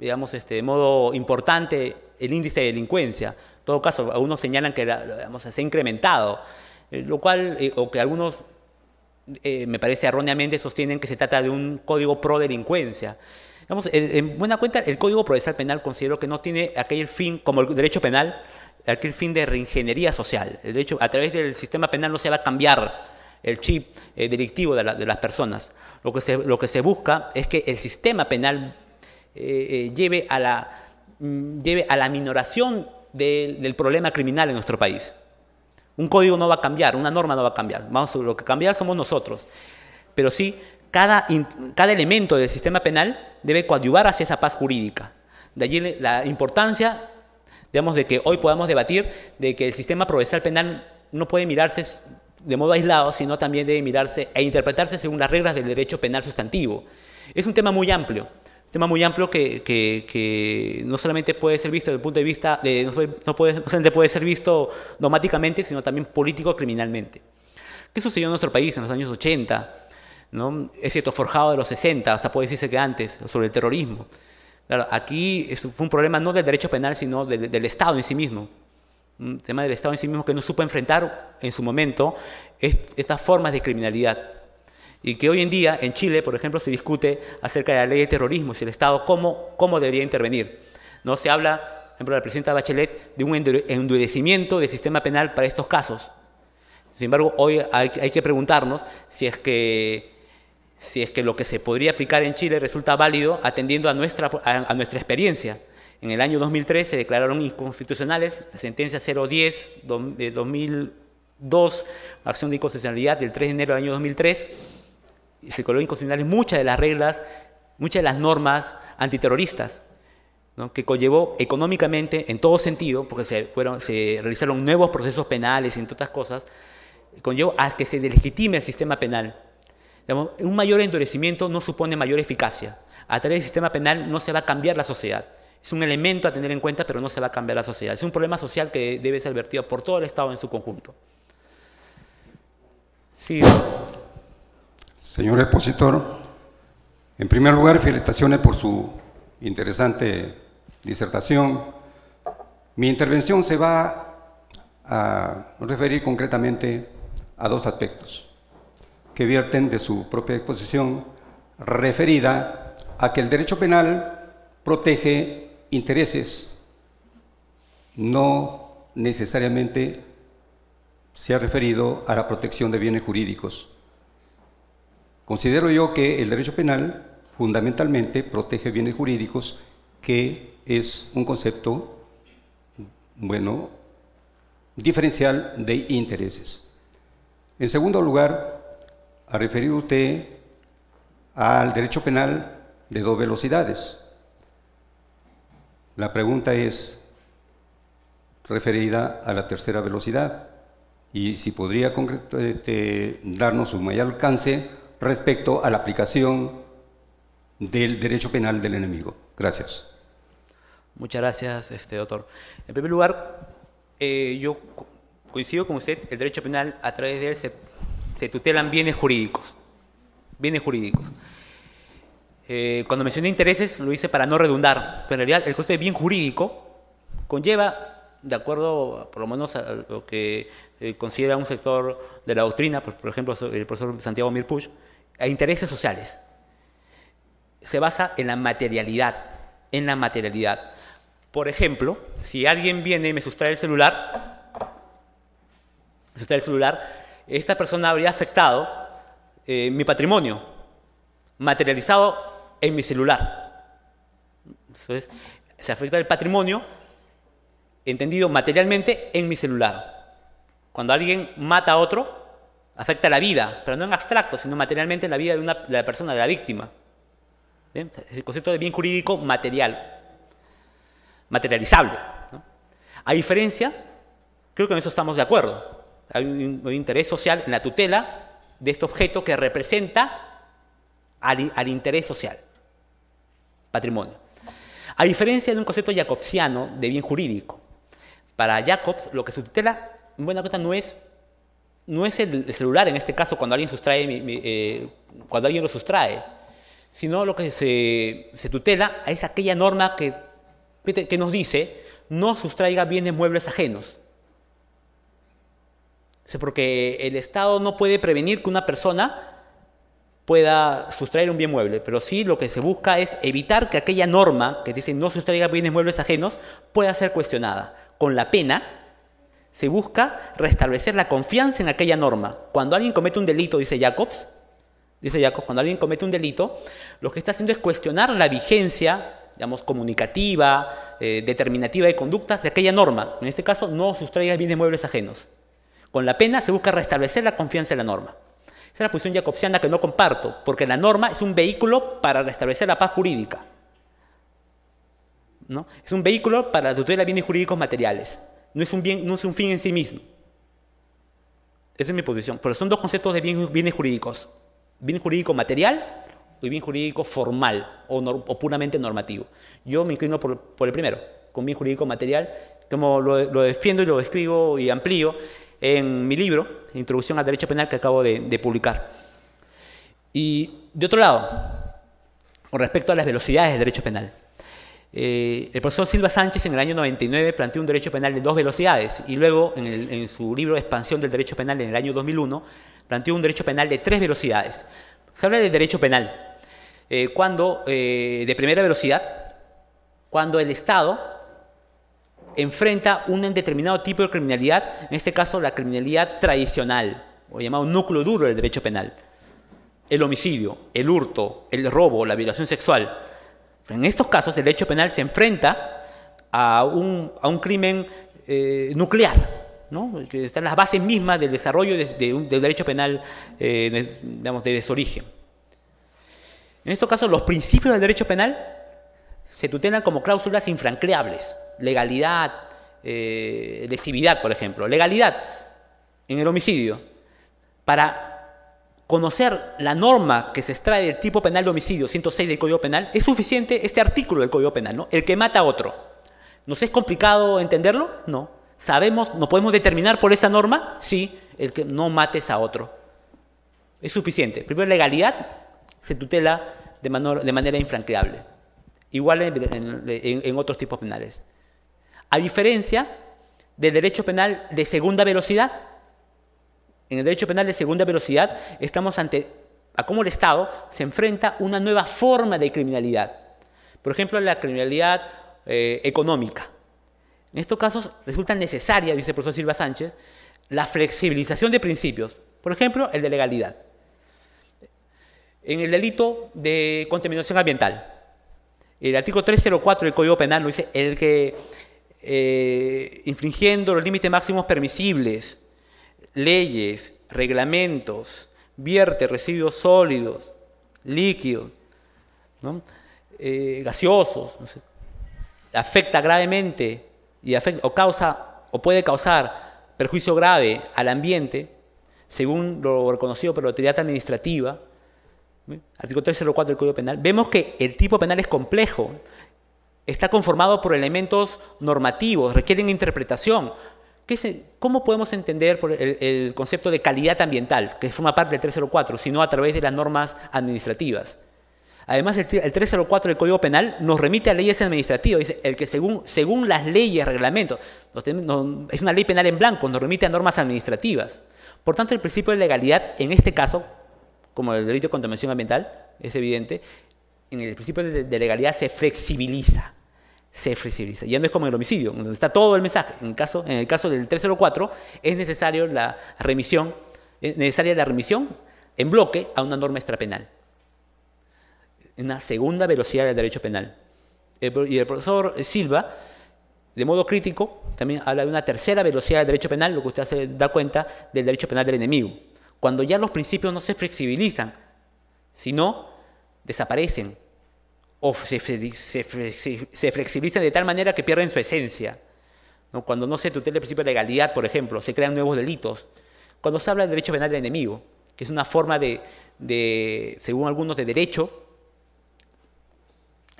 [SPEAKER 2] digamos, este, de modo importante el índice de delincuencia todo caso, algunos señalan que se ha incrementado, eh, lo cual, eh, o que algunos, eh, me parece erróneamente, sostienen que se trata de un código pro delincuencia. en buena cuenta, el Código Procesal Penal considero que no tiene aquel fin, como el derecho penal, aquel fin de reingeniería social. El derecho, a través del sistema penal no se va a cambiar el chip delictivo de, las personas. Lo que, se, lo que se busca es que el sistema penal lleve, a la, mm, lleve a la minoración del, problema criminal en nuestro país. Un código no va a cambiar, una norma no va a cambiar. lo que cambiar somos nosotros. Pero sí, cada, cada elemento del sistema penal debe coadyuvar hacia esa paz jurídica. De allí la importancia, digamos, de que hoy podamos debatir de que el sistema procesal penal no puede mirarse de modo aislado, sino también debe mirarse e interpretarse según las reglas del derecho penal sustantivo. Es un tema muy amplio tema muy amplio que, que, que, no solamente puede ser visto desde el punto de vista, de, no, puede, puede, puede ser visto dogmáticamente, sino también político-criminalmente. ¿Qué sucedió en nuestro país en los años 80? ¿no? Es cierto, forjado de los 60, hasta puede decirse que antes, sobre el terrorismo. Claro, aquí fue un problema no del derecho penal, sino del, del Estado en sí mismo. Un tema del Estado en sí mismo que no supo enfrentar en su momento estas formas de criminalidad. Y que hoy en día en Chile, por ejemplo, se discute acerca de la ley de terrorismo, si el Estado cómo, cómo debería intervenir. No se habla, por ejemplo, la presidenta Bachelet, de un endurecimiento del sistema penal para estos casos. Sin embargo, hoy hay, que preguntarnos si es que, si es que lo que se podría aplicar en Chile resulta válido atendiendo a nuestra, a, a nuestra experiencia. En el año 2003 se declararon inconstitucionales la sentencia 010 de 2002, acción de inconstitucionalidad del 3 de enero del año 2003 se colocan muchas de las reglas, muchas de las normas antiterroristas, que conllevó económicamente, en todo sentido, porque se, realizaron nuevos procesos penales, entre otras cosas, conllevó a que se delegitime el sistema penal. un mayor endurecimiento no supone mayor eficacia. A través del sistema penal no se va a cambiar la sociedad. Es un elemento a tener en cuenta, pero no se va a cambiar la sociedad. Es un problema social que debe ser advertido por todo el Estado en su conjunto. Sí.
[SPEAKER 4] Señor expositor, en primer lugar, felicitaciones por su interesante disertación. Mi intervención se va a referir concretamente a dos aspectos que vierten de su propia exposición referida a que el derecho penal protege intereses, no necesariamente se ha referido a la protección de bienes jurídicos. Considero yo que el derecho penal fundamentalmente protege bienes jurídicos, que es un concepto, bueno, diferencial de intereses. En segundo lugar, ha referido usted al derecho penal de dos velocidades. La pregunta es referida a la tercera velocidad y si podría este, darnos un mayor alcance respecto a la aplicación del derecho penal del enemigo. Gracias.
[SPEAKER 2] Muchas gracias, este, doctor. En primer lugar, eh, yo coincido con usted, el derecho penal a través de él se, tutelan bienes jurídicos. Bienes jurídicos. Eh, cuando mencioné intereses, lo hice para no redundar, pero en realidad el coste de bien jurídico conlleva, de acuerdo por lo menos a lo que eh, considera un sector de la doctrina, por, por ejemplo el profesor Santiago Mirpuch, a intereses sociales. Se basa en la materialidad, en la materialidad. Por ejemplo, si alguien viene y me sustrae el celular, me sustrae el celular, esta persona habría afectado eh, mi patrimonio, materializado en mi celular. Entonces, se afecta el patrimonio, entendido materialmente, en mi celular. Cuando alguien mata a otro, afecta a la vida, pero no en abstracto, sino materialmente en la vida de, una, la persona, de la víctima. Es el concepto de bien jurídico material, materializable. A diferencia, creo que en eso estamos de acuerdo. Hay un, interés social en la tutela de este objeto que representa al, interés social, patrimonio. A diferencia de un concepto jacobsiano de bien jurídico, para Jacobs lo que se tutela, en buena cuenta, no es no es el celular en este caso cuando alguien, sustrae, eh, cuando alguien lo sustrae, sino lo que se, tutela es aquella norma que, nos dice no sustraiga bienes muebles ajenos. porque el Estado no puede prevenir que una persona pueda sustraer un bien mueble, pero sí lo que se busca es evitar que aquella norma que dice no sustraiga bienes muebles ajenos pueda ser cuestionada con la pena se busca restablecer la confianza en aquella norma. Cuando alguien comete un delito, dice Jacobs, dice Jacobs, cuando alguien comete un delito, lo que está haciendo es cuestionar la vigencia, digamos, comunicativa, eh, determinativa de conductas de aquella norma. En este caso, no sustraigas bienes muebles ajenos. Con la pena se busca restablecer la confianza en la norma. Esa es la posición jacobsiana que no comparto, porque la norma es un vehículo para restablecer la paz jurídica. ¿no? Es un vehículo para la bienes jurídicos materiales no es un, bien, no es un fin en sí mismo. Esa es mi posición. Pero son dos conceptos de bienes jurídicos. Bien jurídico material y bien jurídico formal o, puramente normativo. Yo me inclino por, el primero, con bien jurídico material, como lo, defiendo y lo escribo y amplío en mi libro, Introducción al Derecho Penal, que acabo de, de publicar. Y de otro lado, con respecto a las velocidades del derecho penal. Eh, el profesor Silva Sánchez en el año 99 planteó un derecho penal de dos velocidades y luego en, su libro Expansión del Derecho Penal en el año 2001 planteó un derecho penal de tres velocidades. Se habla de derecho penal eh, cuando, eh, de primera velocidad cuando el Estado enfrenta un determinado tipo de criminalidad, en este caso la criminalidad tradicional o llamado núcleo duro del derecho penal, el homicidio, el hurto, el robo, la violación sexual en estos casos, el derecho penal se enfrenta a un, crimen eh, nuclear, ¿no? que están las bases mismas del desarrollo del derecho penal, eh, de, digamos, su origen. En estos casos, los principios del derecho penal se tutelan como cláusulas infranqueables, legalidad, eh, lesividad, por ejemplo, legalidad en el homicidio, para conocer la norma que se extrae del tipo penal de homicidio 106 del Código Penal, es suficiente este artículo del Código Penal, ¿no? El que mata a otro. ¿Nos es complicado entenderlo? No. ¿Sabemos, no podemos determinar por esa norma? Sí, el que no mates a otro. Es suficiente. Primero, legalidad se tutela de, manera infranqueable. Igual en, en otros tipos penales. A diferencia del derecho penal de segunda velocidad, en el derecho penal de segunda velocidad estamos ante a cómo el Estado se enfrenta a una nueva forma de criminalidad. Por ejemplo, la criminalidad eh, económica. En estos casos resulta necesaria, dice el profesor Silva Sánchez, la flexibilización de principios. Por ejemplo, el de legalidad. En el delito de contaminación ambiental, el artículo 304 del Código Penal lo dice, el que eh, infringiendo los límites máximos permisibles leyes, reglamentos, vierte residuos sólidos, líquidos, eh, gaseosos, afecta gravemente y o causa o puede causar perjuicio grave al ambiente, según lo reconocido por la autoridad administrativa, artículo 304 del Código Penal, vemos que el tipo penal es complejo, está conformado por elementos normativos, requieren interpretación, ¿cómo podemos entender el, concepto de calidad ambiental, que forma parte del 304, sino a través de las normas administrativas? Además, el, 304 del Código Penal nos remite a leyes administrativas, dice, el que según, las leyes, reglamentos, es una ley penal en blanco, nos remite a normas administrativas. Por tanto, el principio de legalidad, en este caso, como el delito de contaminación ambiental, es evidente, en el principio de legalidad se flexibiliza se flexibiliza. Ya no es como el homicidio, donde está todo el mensaje. En el caso, en el caso del 304 es necesario la remisión, es necesaria la remisión en bloque a una norma extrapenal. Una segunda velocidad del derecho penal. Y el profesor Silva, de modo crítico, también habla de una tercera velocidad del derecho penal, lo que usted se da cuenta del derecho penal del enemigo. Cuando ya los principios no se flexibilizan, sino desaparecen, o se, se, se, flexibilizan de tal manera que pierden su esencia. ¿no? Cuando no se tutela el principio de legalidad, por ejemplo, se crean nuevos delitos. Cuando se habla del derecho penal del enemigo, que es una forma de, de según algunos, de derecho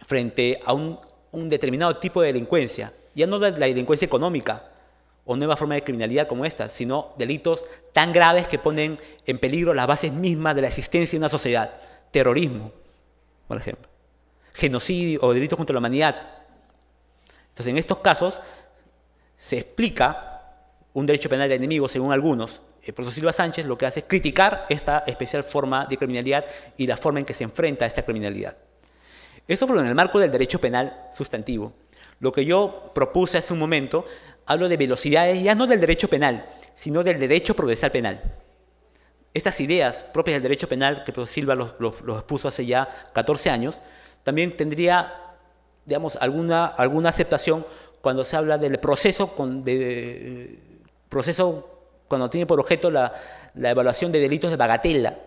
[SPEAKER 2] frente a un, un, determinado tipo de delincuencia, ya no la, la delincuencia económica o nueva forma de criminalidad como esta, sino delitos tan graves que ponen en peligro las bases mismas de la existencia de una sociedad, terrorismo, por ejemplo genocidio o delitos contra la humanidad. Entonces, en estos casos se explica un derecho penal de enemigo, según algunos. El profesor Silva Sánchez lo que hace es criticar esta especial forma de criminalidad y la forma en que se enfrenta a esta criminalidad. Eso por en el marco del derecho penal sustantivo. Lo que yo propuse hace un momento, hablo de velocidades ya no del derecho penal, sino del derecho progresal penal. Estas ideas propias del derecho penal que el profesor Silva los, los expuso hace ya 14 años, también tendría, digamos, alguna, alguna aceptación cuando se habla del proceso, con, de, eh, proceso cuando tiene por objeto la, evaluación de delitos de bagatela,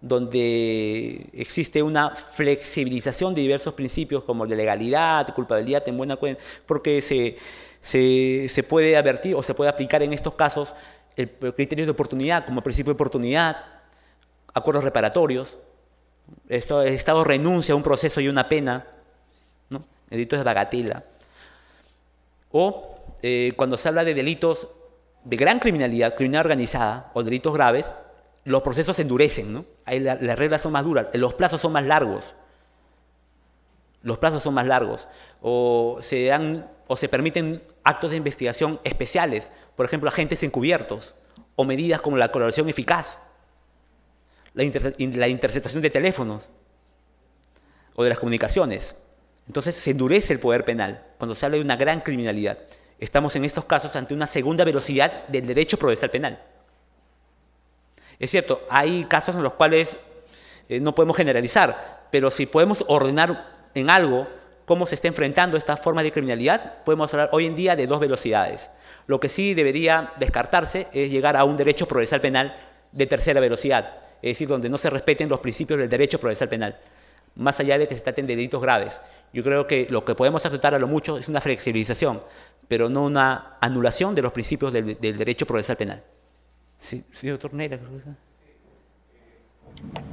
[SPEAKER 2] donde existe una flexibilización de diversos principios como el de legalidad, culpabilidad en buena cuenta, porque se, puede advertir o se puede aplicar en estos casos el criterio de oportunidad como principio de oportunidad, acuerdos reparatorios, el Estado renuncia a un proceso y una pena. ¿no? El delito es bagatela. O eh, cuando se habla de delitos de gran criminalidad, criminal organizada o delitos graves, los procesos se endurecen. las reglas son más duras, los plazos son más largos. Los plazos son más largos. O se dan o se permiten actos de investigación especiales, por ejemplo, agentes encubiertos o medidas como la colaboración eficaz la, interceptación de teléfonos o de las comunicaciones. Entonces se endurece el poder penal cuando se habla de una gran criminalidad. Estamos en estos casos ante una segunda velocidad del derecho procesal penal. Es cierto, hay casos en los cuales eh, no podemos generalizar, pero si podemos ordenar en algo cómo se está enfrentando esta forma de criminalidad, podemos hablar hoy en día de dos velocidades. Lo que sí debería descartarse es llegar a un derecho procesal penal de tercera velocidad, es decir, donde no se respeten los principios del derecho procesal penal, más allá de que se traten de delitos graves. Yo creo que lo que podemos aceptar a lo mucho es una flexibilización, pero no una anulación de los principios del, derecho procesal penal. Sí, doctor Tornera.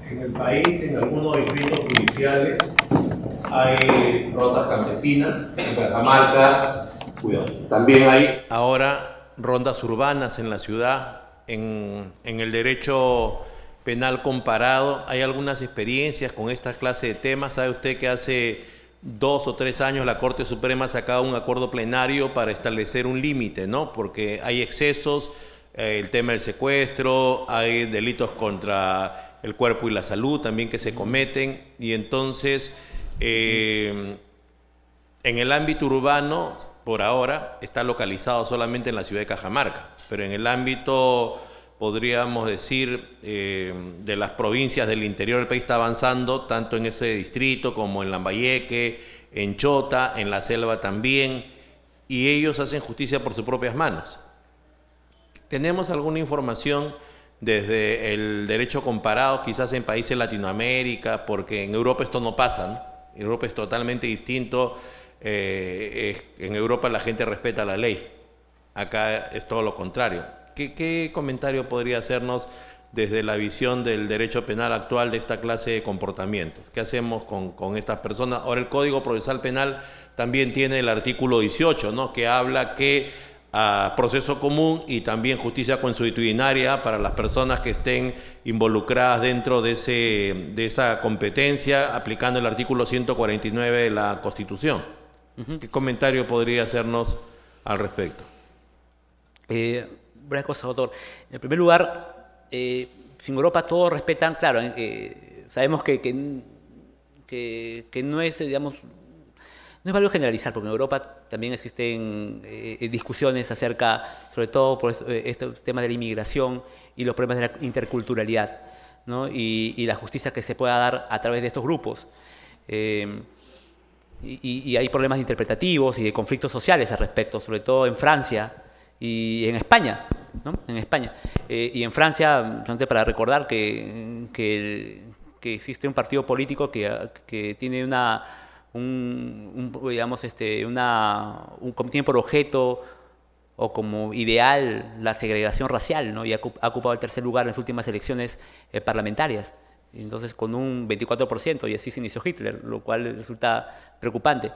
[SPEAKER 1] En el país, en algunos distritos judiciales, hay rondas campesinas, en Cajamarca,
[SPEAKER 2] cuidado. También hay
[SPEAKER 1] ahora rondas urbanas en la ciudad, en, en el derecho penal comparado. Hay algunas experiencias con esta clase de temas. ¿Sabe usted que hace dos o tres años la Corte Suprema sacaba un acuerdo plenario para establecer un límite, ¿no? Porque hay excesos, eh, el tema del secuestro, hay delitos contra el cuerpo y la salud también que se cometen. Y entonces, eh, en el ámbito urbano, por ahora, está localizado solamente en la ciudad de Cajamarca, pero en el ámbito podríamos decir, eh, de las provincias del interior del país está avanzando, tanto en ese distrito como en Lambayeque, en Chota, en la selva también, y ellos hacen justicia por sus propias manos. ¿Tenemos alguna información desde el derecho comparado, quizás en países de Latinoamérica, porque en Europa esto no pasa, En Europa es totalmente distinto, eh, en Europa la gente respeta la ley, acá es todo lo contrario. ¿Qué, comentario podría hacernos desde la visión del derecho penal actual de esta clase de comportamientos. ¿Qué hacemos con, estas personas? Ahora el Código Procesal Penal también tiene el artículo 18, ¿no? que habla que a ah, proceso común y también justicia consuetudinaria para las personas que estén involucradas dentro de, ese, de esa competencia, aplicando el artículo 149 de la Constitución.
[SPEAKER 2] ¿Qué comentario podría hacernos al respecto? Eh, cosas, En primer lugar, eh, sin Europa todos respetan, claro, eh, eh, sabemos que, que, no es, digamos, no es válido generalizar, porque en Europa también existen discusiones acerca, sobre todo por este tema de la inmigración y los problemas de la interculturalidad, ¿no? y, la justicia que se pueda dar a través de estos grupos. y, y, hay problemas interpretativos y de conflictos sociales al respecto, sobre todo en Francia y en España, en España. Eh, y en Francia, para recordar que, existe un partido político que, tiene una, este, tiene por objeto o como ideal la segregación racial, y ha, ocupado el tercer lugar en las últimas elecciones eh, parlamentarias. Entonces, con un 24%, y así se inició Hitler, lo cual resulta preocupante.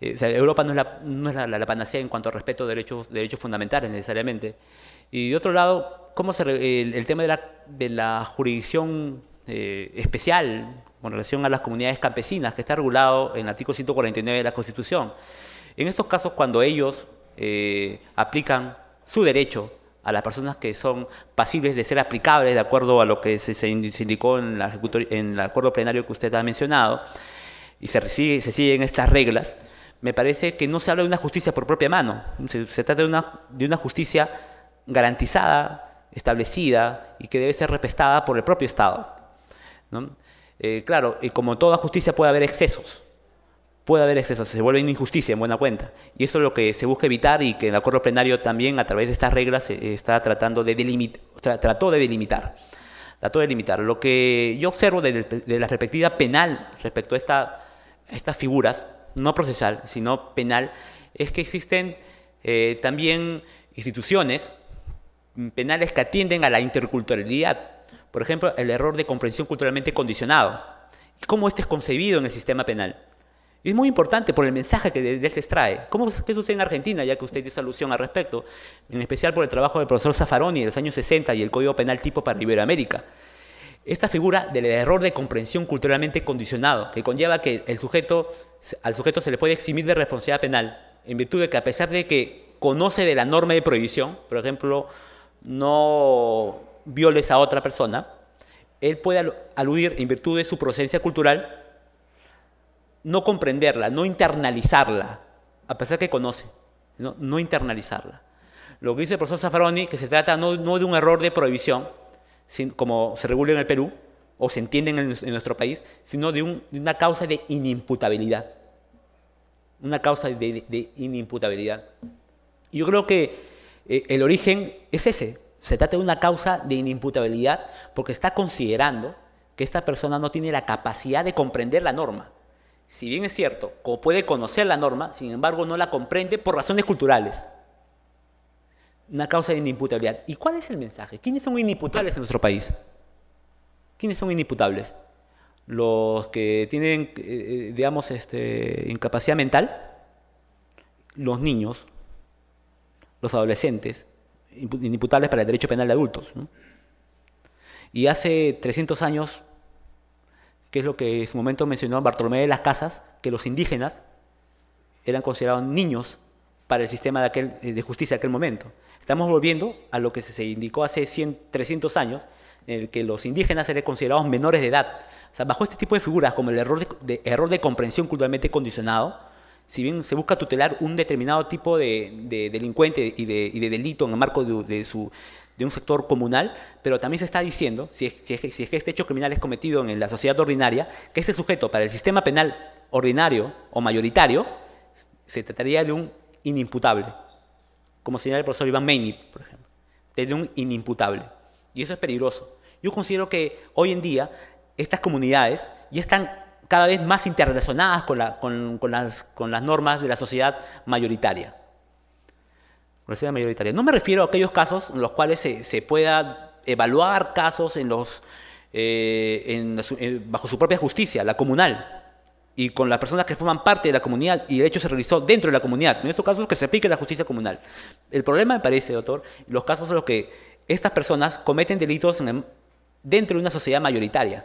[SPEAKER 2] Eh, Europa no es, la, no es la, panacea en cuanto al respeto de derechos, derechos fundamentales necesariamente. Y de otro lado, ¿cómo el, tema de la, jurisdicción eh, especial con relación a las comunidades campesinas, que está regulado en el artículo 149 de la Constitución? En estos casos, cuando ellos eh, aplican su derecho a las personas que son pasibles de ser aplicables de acuerdo a lo que se, indicó en, el acuerdo plenario que usted ha mencionado, y se, siguen estas reglas, me parece que no se habla de una justicia por propia mano, se, trata de una, justicia garantizada, establecida y que debe ser respetada por el propio Estado. Eh, claro, y como toda justicia puede haber excesos, puede haber excesos, se vuelve una injusticia en buena cuenta. Y eso es lo que se busca evitar y que el acuerdo plenario también a través de estas reglas eh, está tratando de delimitar, trató de delimitar. Trató de delimitar. Lo que yo observo desde, la perspectiva penal respecto a esta, estas figuras, no procesal, sino penal, es que existen eh, también instituciones penales que atienden a la interculturalidad. Por ejemplo, el error de comprensión culturalmente condicionado. ¿Y cómo este es concebido en el sistema penal? es muy importante por el mensaje que de, él se extrae. ¿Cómo qué sucede en Argentina, ya que usted hizo alusión al respecto? En especial por el trabajo del profesor Zaffaroni de los años 60 y el Código Penal Tipo para Iberoamérica. Esta figura del error de comprensión culturalmente condicionado, que conlleva que el sujeto, al sujeto se le puede eximir de responsabilidad penal, en virtud de que a pesar de que conoce de la norma de prohibición, por ejemplo, no violes a otra persona, él puede aludir en virtud de su procedencia cultural no comprenderla, no internalizarla, a pesar que conoce, no, internalizarla. Lo que dice el profesor Zaffaroni, que se trata no, de un error de prohibición, como se regula en el Perú o se entiende en, nuestro país, sino de, una causa de inimputabilidad. Una causa de, inimputabilidad. yo creo que eh, el origen es ese. Se trata de una causa de inimputabilidad porque está considerando que esta persona no tiene la capacidad de comprender la norma si bien es cierto, como puede conocer la norma, sin embargo no la comprende por razones culturales. Una causa de inimputabilidad. ¿Y cuál es el mensaje? ¿Quiénes son inimputables en nuestro país? ¿Quiénes son inimputables? Los que tienen, eh, eh, digamos, este, incapacidad mental, los niños, los adolescentes, inimputables para el derecho penal de adultos. Y hace 300 años que es lo que en su momento mencionó Bartolomé de las Casas, que los indígenas eran considerados niños para el sistema de, aquel, eh, de justicia de aquel momento. Estamos volviendo a lo que se indicó hace 100, 300 años, en el que los indígenas eran considerados menores de edad. O sea, bajo este tipo de figuras, como el error de, error de comprensión culturalmente condicionado, si bien se busca tutelar un determinado tipo de, delincuente y de, delito en el marco de, su, de un sector comunal, pero también se está diciendo, si es, que, este hecho criminal es cometido en la sociedad ordinaria, que este sujeto para el sistema penal ordinario o mayoritario se trataría de un inimputable, como señala el profesor Iván Meini, por ejemplo, de un inimputable. Y eso es peligroso. Yo considero que hoy en día estas comunidades ya están cada vez más interrelacionadas con las normas de la sociedad mayoritaria mayoritaria. No me refiero a aquellos casos en los cuales se, pueda evaluar casos eh, eh, bajo su propia justicia, la comunal, y con las personas que forman parte de la comunidad y el hecho se realizó dentro de la comunidad. En estos casos que se aplique la justicia comunal. El problema me parece, doctor, los casos en los que estas personas cometen delitos dentro de una sociedad mayoritaria,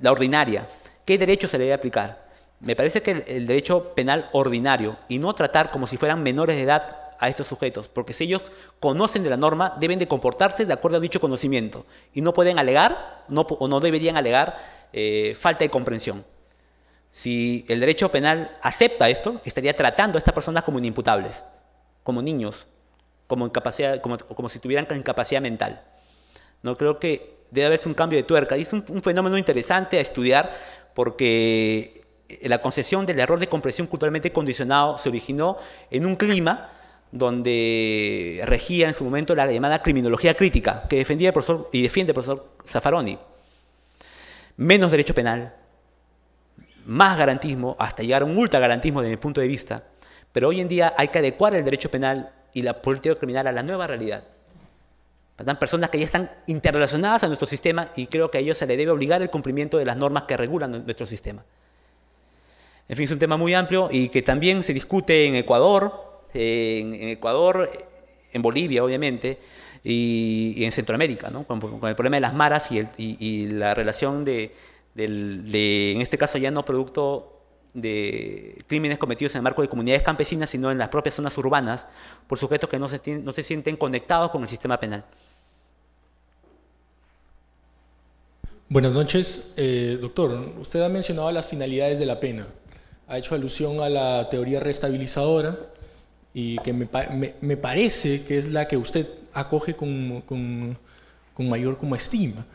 [SPEAKER 2] la ordinaria. ¿Qué derecho se le debe aplicar? Me parece que el, derecho penal ordinario y no tratar como si fueran menores de edad a estos sujetos, porque si ellos conocen de la norma, deben de comportarse de acuerdo a dicho conocimiento y no pueden alegar o no deberían alegar eh, falta de comprensión. Si el derecho penal acepta esto, estaría tratando a estas personas como inimputables, como niños, como, incapacidad, como, si tuvieran incapacidad mental. No creo que debe haberse un cambio de tuerca. es un fenómeno interesante a estudiar porque la concesión del error de comprensión culturalmente condicionado se originó en un clima donde regía en su momento la llamada criminología crítica, que defendía y defiende el profesor Zaffaroni. Menos derecho penal, más garantismo, hasta llegar a un garantismo desde mi punto de vista. Pero hoy en día hay que adecuar el derecho penal y la política criminal a la nueva realidad. están Personas que ya están interrelacionadas a nuestro sistema y creo que a ellos se le debe obligar el cumplimiento de las normas que regulan nuestro sistema. En fin, es un tema muy amplio y que también se discute en Ecuador, en, Ecuador, en Bolivia, obviamente, y, en Centroamérica, ¿no? con, el problema de las maras y, la relación de, en este caso ya no producto de crímenes cometidos en el marco de comunidades campesinas, sino en las propias zonas urbanas, por sujetos que no se, sienten conectados con el sistema penal.
[SPEAKER 5] Buenas noches, eh, doctor. Usted ha mencionado las finalidades de la pena ha hecho alusión a la teoría restabilizadora y que me, parece que es la que usted acoge con, mayor como estima.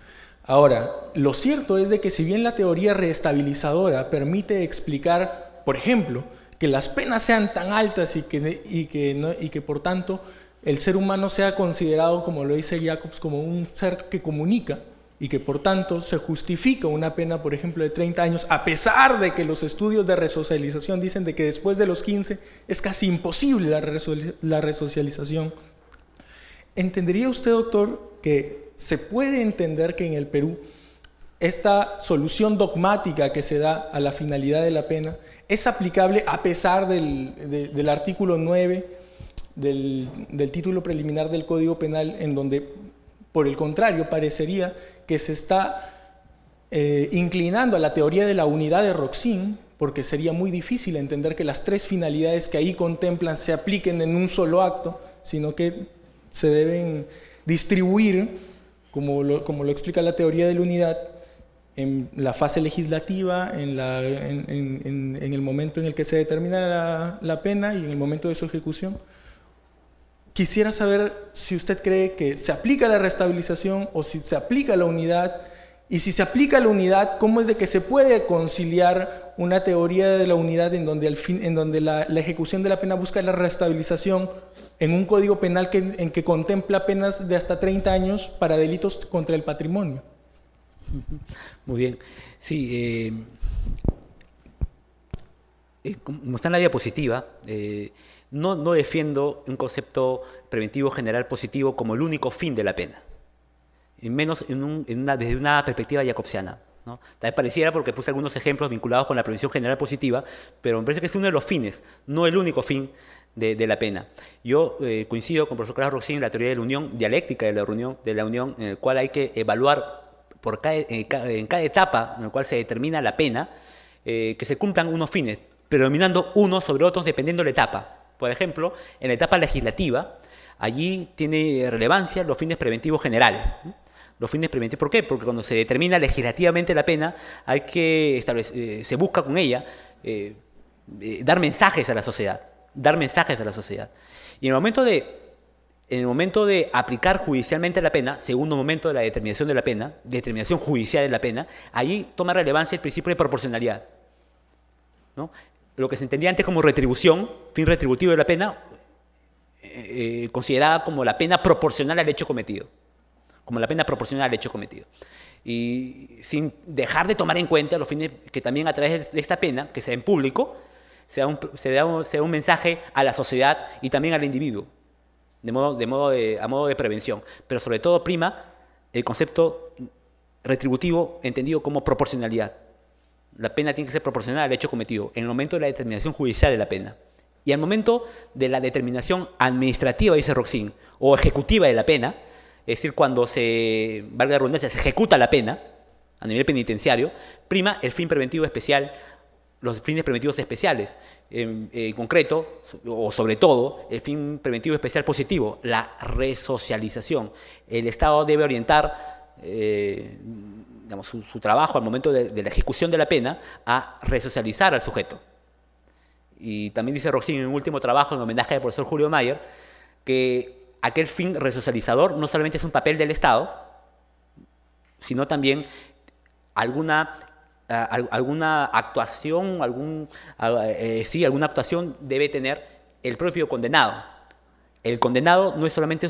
[SPEAKER 5] Ahora, lo cierto es de que si bien la teoría restabilizadora permite explicar, por ejemplo, que las penas sean tan altas y que, y que, y que por tanto el ser humano sea considerado, como lo dice Jacobs, como un ser que comunica, y que por tanto se justifica una pena, por ejemplo, de 30 años, a pesar de que los estudios de resocialización dicen de que después de los 15 es casi imposible la, resocialización. ¿Entendería usted, doctor, que se puede entender que en el Perú esta solución dogmática que se da a la finalidad de la pena es aplicable a pesar del, artículo 9 del título preliminar del Código Penal, en donde por el contrario, parecería que se está eh, inclinando a la teoría de la unidad de Roxin, porque sería muy difícil entender que las tres finalidades que ahí contemplan se apliquen en un solo acto, sino que se deben distribuir, como lo, explica la teoría de la unidad, en la fase legislativa, en, el momento en el que se determina la pena y en el momento de su ejecución. Quisiera saber si usted cree que se aplica la restabilización o si se aplica la unidad. Y si se aplica la unidad, ¿cómo es de que se puede conciliar una teoría de la unidad en donde, al fin, en donde la, ejecución de la pena busca la restabilización en un código penal que, en que contempla penas de hasta 30 años para delitos contra el patrimonio?
[SPEAKER 2] Muy bien. Sí, eh, eh, como está en la diapositiva, eh, no, defiendo un concepto preventivo general positivo como el único fin de la pena, y menos desde una perspectiva jacobsiana. Tal vez pareciera porque puse algunos ejemplos vinculados con la prevención general positiva, pero me parece que es uno de los fines, no el único fin de, la pena. Yo eh, coincido con el profesor Carlos Roxin en la teoría de la unión, dialéctica de la unión, de la unión en el cual hay que evaluar en, cada, etapa en la cual se determina la pena, eh, que se cumplan unos fines, predominando unos sobre otros dependiendo de la etapa. Por ejemplo, en la etapa legislativa, allí tiene relevancia los fines preventivos generales. Los fines preventivos, ¿por qué? Porque cuando se determina legislativamente la pena, hay que eh, se busca con ella eh, eh, dar mensajes a la sociedad, dar mensajes a la sociedad. Y en el momento de en el momento de aplicar judicialmente la pena, segundo momento de la determinación de la pena, determinación judicial de la pena, ahí toma relevancia el principio de proporcionalidad. ¿no? lo que se entendía antes como retribución, fin retributivo de la pena, eh, eh, considerada como la pena proporcional al hecho cometido, como la pena proporcional al hecho cometido. Y sin dejar de tomar en cuenta los fines que también a través de esta pena, que sea en público, sea un, mensaje a la sociedad y también al individuo, de modo, de modo a modo de prevención. Pero sobre todo prima el concepto retributivo entendido como proporcionalidad. La pena tiene que ser proporcional al hecho cometido en el momento de la determinación judicial de la pena. Y al momento de la determinación administrativa, dice Roxín, o ejecutiva de la pena, es decir, cuando se, valga la redundancia, se ejecuta la pena a nivel penitenciario, prima el fin preventivo especial, los fines preventivos especiales, en, concreto, o sobre todo, el fin preventivo especial positivo, la resocialización. El Estado debe orientar... Eh, digamos, su, trabajo al momento de, la ejecución de la pena a resocializar al sujeto. Y también dice Roxin en un último trabajo en homenaje al profesor Julio Mayer que aquel fin resocializador no solamente es un papel del Estado, sino también alguna eh, alguna actuación, algún, eh, alguna actuación debe tener el propio condenado. El condenado no es solamente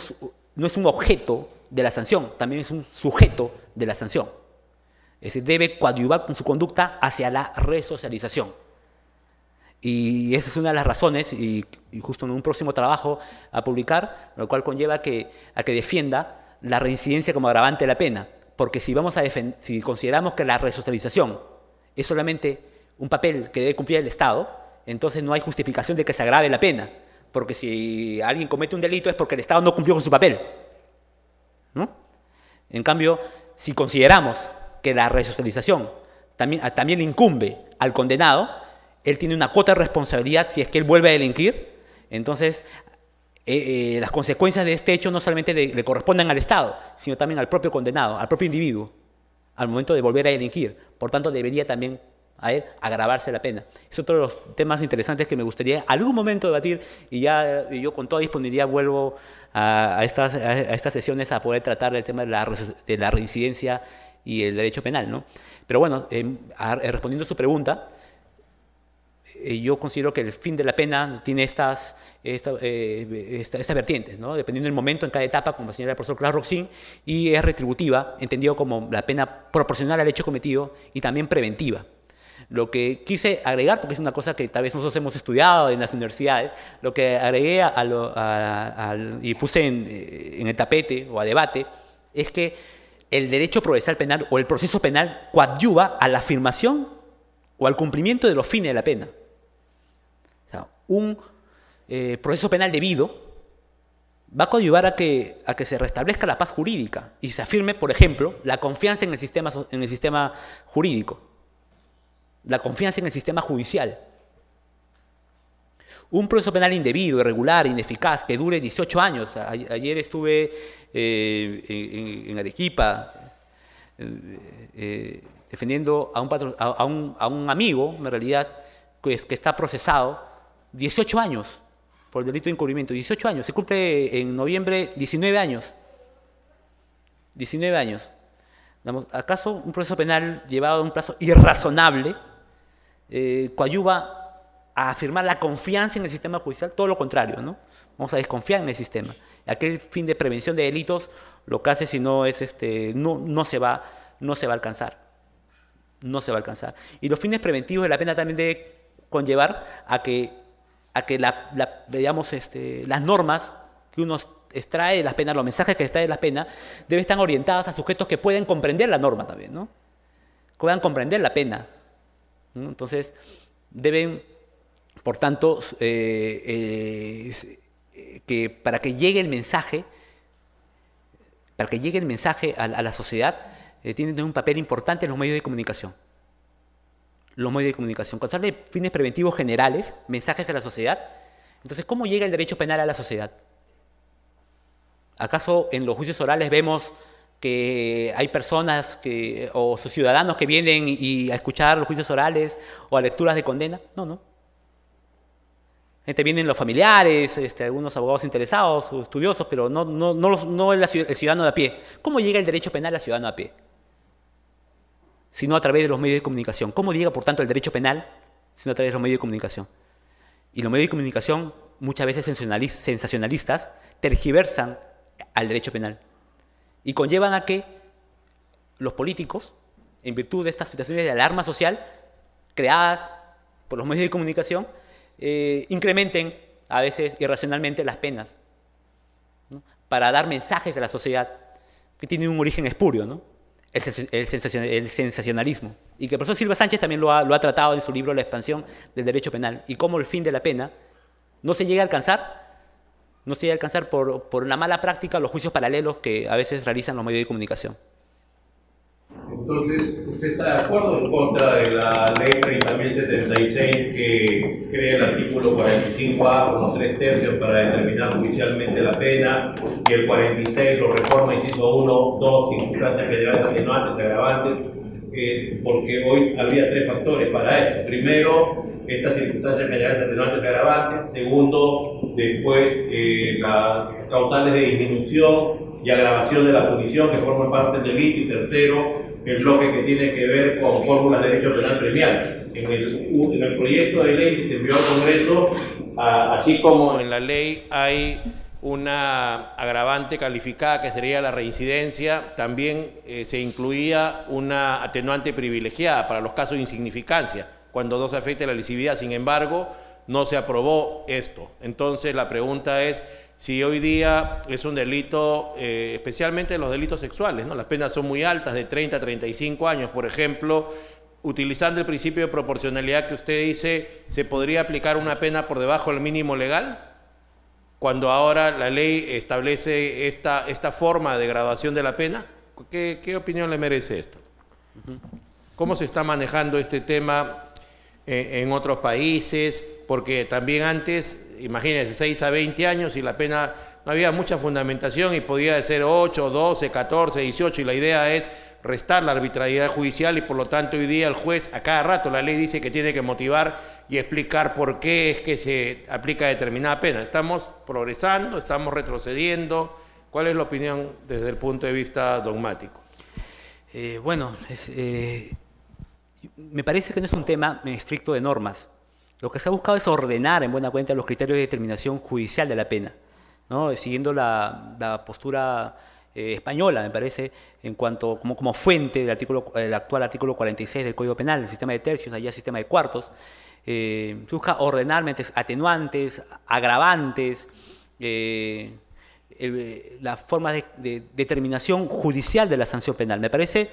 [SPEAKER 2] no es un objeto de la sanción, también es un sujeto de la sanción. Es debe coadyuvar con su conducta hacia la resocialización. Y esa es una de las razones, y, justo en un próximo trabajo a publicar, lo cual conlleva que, a que defienda la reincidencia como agravante de la pena. Porque si, vamos a si consideramos que la resocialización es solamente un papel que debe cumplir el Estado, entonces no hay justificación de que se agrave la pena. Porque si alguien comete un delito es porque el Estado no cumplió con su papel. ¿no? En cambio, si consideramos que la resocialización también, también incumbe al condenado, él tiene una cuota de responsabilidad si es que él vuelve a delinquir. Entonces, eh, eh, las consecuencias de este hecho no solamente le, corresponden al Estado, sino también al propio condenado, al propio individuo, al momento de volver a delinquir. Por tanto, debería también a agravarse la pena. Es otro de los temas interesantes que me gustaría algún momento debatir y ya yo con toda disponibilidad vuelvo a, estas, estas, sesiones a poder tratar el tema de la, reincidencia y el derecho penal. ¿no? Pero bueno, em, eh, respondiendo a su pregunta, eh, yo considero que el fin de la pena tiene estas, eh, vertientes, ¿no? dependiendo del momento en cada etapa, como señala el profesor Clark Roxin, y es retributiva, entendido como la pena proporcional al hecho cometido y también preventiva. Lo que quise agregar, porque es una cosa que tal vez nosotros hemos estudiado en las universidades, lo que agregué y puse eh, en, el tapete o a debate, es que el derecho procesal penal o el proceso penal coadyuva a la afirmación o al cumplimiento de los fines de la pena. un eh, proceso penal debido va a coadyuvar a que, a que se restablezca la paz jurídica y se afirme, por ejemplo, la confianza en el sistema, en el sistema jurídico la confianza en el sistema judicial. Un proceso penal indebido, irregular, ineficaz, que dure 18 años. ayer estuve eh, en, Arequipa eh, eh, defendiendo a un, a, un, amigo, en realidad, que, está procesado 18 años por delito de encubrimiento. 18 años. Se cumple en noviembre 19 años. 19 años. ¿Acaso un proceso penal llevado a un plazo irrazonable eh, coayuva a afirmar la confianza en el sistema judicial, todo lo contrario, ¿no? Vamos a desconfiar en el sistema. Aquel fin de prevención de delitos, lo que hace si no es este, no, se va, no se va a alcanzar. No se va a alcanzar. Y los fines preventivos de la pena también debe conllevar a que, a que este, las normas que uno extrae de las penas, los mensajes que extrae de las penas, deben estar orientadas a sujetos que pueden comprender la norma también, ¿no? Que puedan comprender la pena, entonces, deben, por tanto, eh, eh, eh, que para que llegue el mensaje, para que llegue el mensaje a, la sociedad, tienen un papel importante en los medios de comunicación. Los medios de comunicación. Con de fines preventivos generales, mensajes a la sociedad. Entonces, ¿cómo llega el derecho penal a la sociedad? ¿Acaso en los juicios orales vemos que hay personas que, o sus ciudadanos que vienen y a escuchar los juicios orales o a lecturas de condena. No, no. Gente, vienen los familiares, este, algunos abogados interesados, estudiosos, pero no, no, no, el, ciudadano de a pie. ¿Cómo llega el derecho penal al ciudadano de a pie? Sino a través de los medios de comunicación. ¿Cómo llega, por tanto, el derecho penal? Sino a través de los medios de comunicación. Y los medios de comunicación, muchas veces sensacionalistas, tergiversan al derecho penal y conllevan a que los políticos, en virtud de estas situaciones de alarma social creadas por los medios de comunicación, eh, incrementen a veces irracionalmente las penas para dar mensajes a la sociedad que tienen un origen espurio, ¿no? el, sensacionalismo. Y que el profesor Silva Sánchez también lo ha, lo ha tratado en su libro La expansión del derecho penal y cómo el fin de la pena no se llega a alcanzar no se iba a alcanzar por, por una mala práctica los juicios paralelos que a veces realizan los medios de comunicación.
[SPEAKER 4] Entonces,
[SPEAKER 1] ¿usted está de acuerdo en contra de la ley 30.076 que crea el artículo 45A con los tres tercios para determinar judicialmente la pena y el 46 lo reforma, inciso 1, 2, circunstancias antes atenuantes, agravantes? Eh, porque hoy había tres factores para esto. Primero, estas circunstancias generales atenuantes de agravantes. Segundo, después eh, las causales de disminución y agravación de la punición que forman parte del delito. Y tercero, el bloque que tiene que ver con fórmulas de derecho penal premial. En el, en el proyecto de ley que se envió al Congreso, así como en la ley hay una agravante calificada que sería la reincidencia, también eh, se incluía una atenuante privilegiada para los casos de insignificancia cuando no se afecte la lisividad. Sin embargo, no se aprobó esto. Entonces, la pregunta es si hoy día es un delito, eh, especialmente los delitos sexuales, ¿no? Las penas son muy altas, de 30 a 35 años, por ejemplo. Utilizando el principio de proporcionalidad que usted dice, ¿se podría aplicar una pena por debajo del mínimo legal? Cuando ahora la ley establece esta, esta forma de graduación de la pena. ¿Qué, qué opinión le merece esto? ¿Cómo se está manejando este tema en otros países, porque también antes, imagínense, 6 a 20 años y la pena, no había mucha fundamentación y podía ser 8, 12, 14, 18 y la idea es restar la arbitrariedad judicial y por lo tanto hoy día el juez a cada rato la ley dice que tiene que motivar y explicar por qué es que se aplica determinada pena. Estamos progresando, estamos retrocediendo.
[SPEAKER 2] ¿Cuál es la opinión desde el punto de vista dogmático? Eh, bueno, es, eh, me parece que no es un tema estricto de normas. Lo que se ha buscado es ordenar en buena cuenta los criterios de determinación judicial de la pena, ¿no? siguiendo la, postura eh, española, me parece, en cuanto como, como fuente del, artículo, actual artículo 46 del Código Penal, el sistema de tercios, allá el sistema de cuartos. Eh, se busca ordenar mentes atenuantes, agravantes, eh, las formas de, de determinación judicial de la sanción penal. Me parece,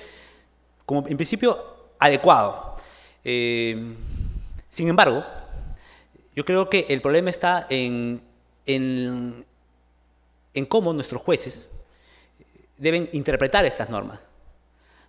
[SPEAKER 2] como en principio, adecuado. Eh, sin embargo, yo creo que el problema está en, en, cómo nuestros jueces deben interpretar estas normas.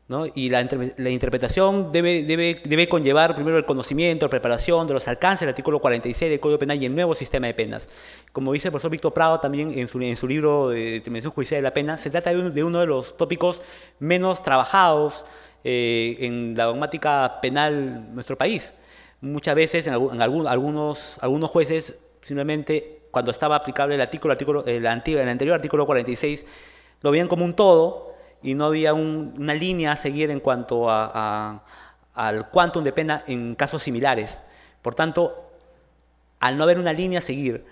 [SPEAKER 2] ¿no? Y la, interpretación debe, debe, conllevar primero el conocimiento, la preparación de los alcances del artículo 46 del Código Penal y el nuevo sistema de penas. Como dice el profesor Víctor Prado también en su, en su libro eh, de Determinación Judicial de la Pena, se trata de uno de los tópicos menos trabajados eh, en la dogmática penal de nuestro país. Muchas veces, en, algunos, algunos jueces, simplemente cuando estaba aplicable el artículo, el, el anterior artículo 46, lo veían como un todo y no había una línea a seguir en cuanto a, al quantum de pena en casos similares. Por tanto, al no haber una línea a seguir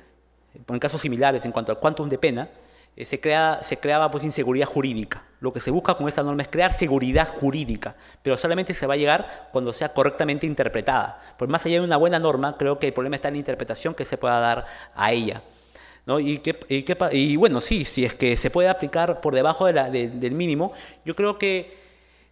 [SPEAKER 2] en casos similares en cuanto al quantum de pena, eh, se, crea, se creaba pues inseguridad jurídica. Lo que se busca con esta norma es crear seguridad jurídica, pero solamente se va a llegar cuando sea correctamente interpretada. pues más allá de una buena norma, creo que el problema está en la interpretación que se pueda dar a ella. ¿No? ¿Y, y, qué, y, bueno, sí, si es que se puede aplicar por debajo de la, del mínimo, yo creo que,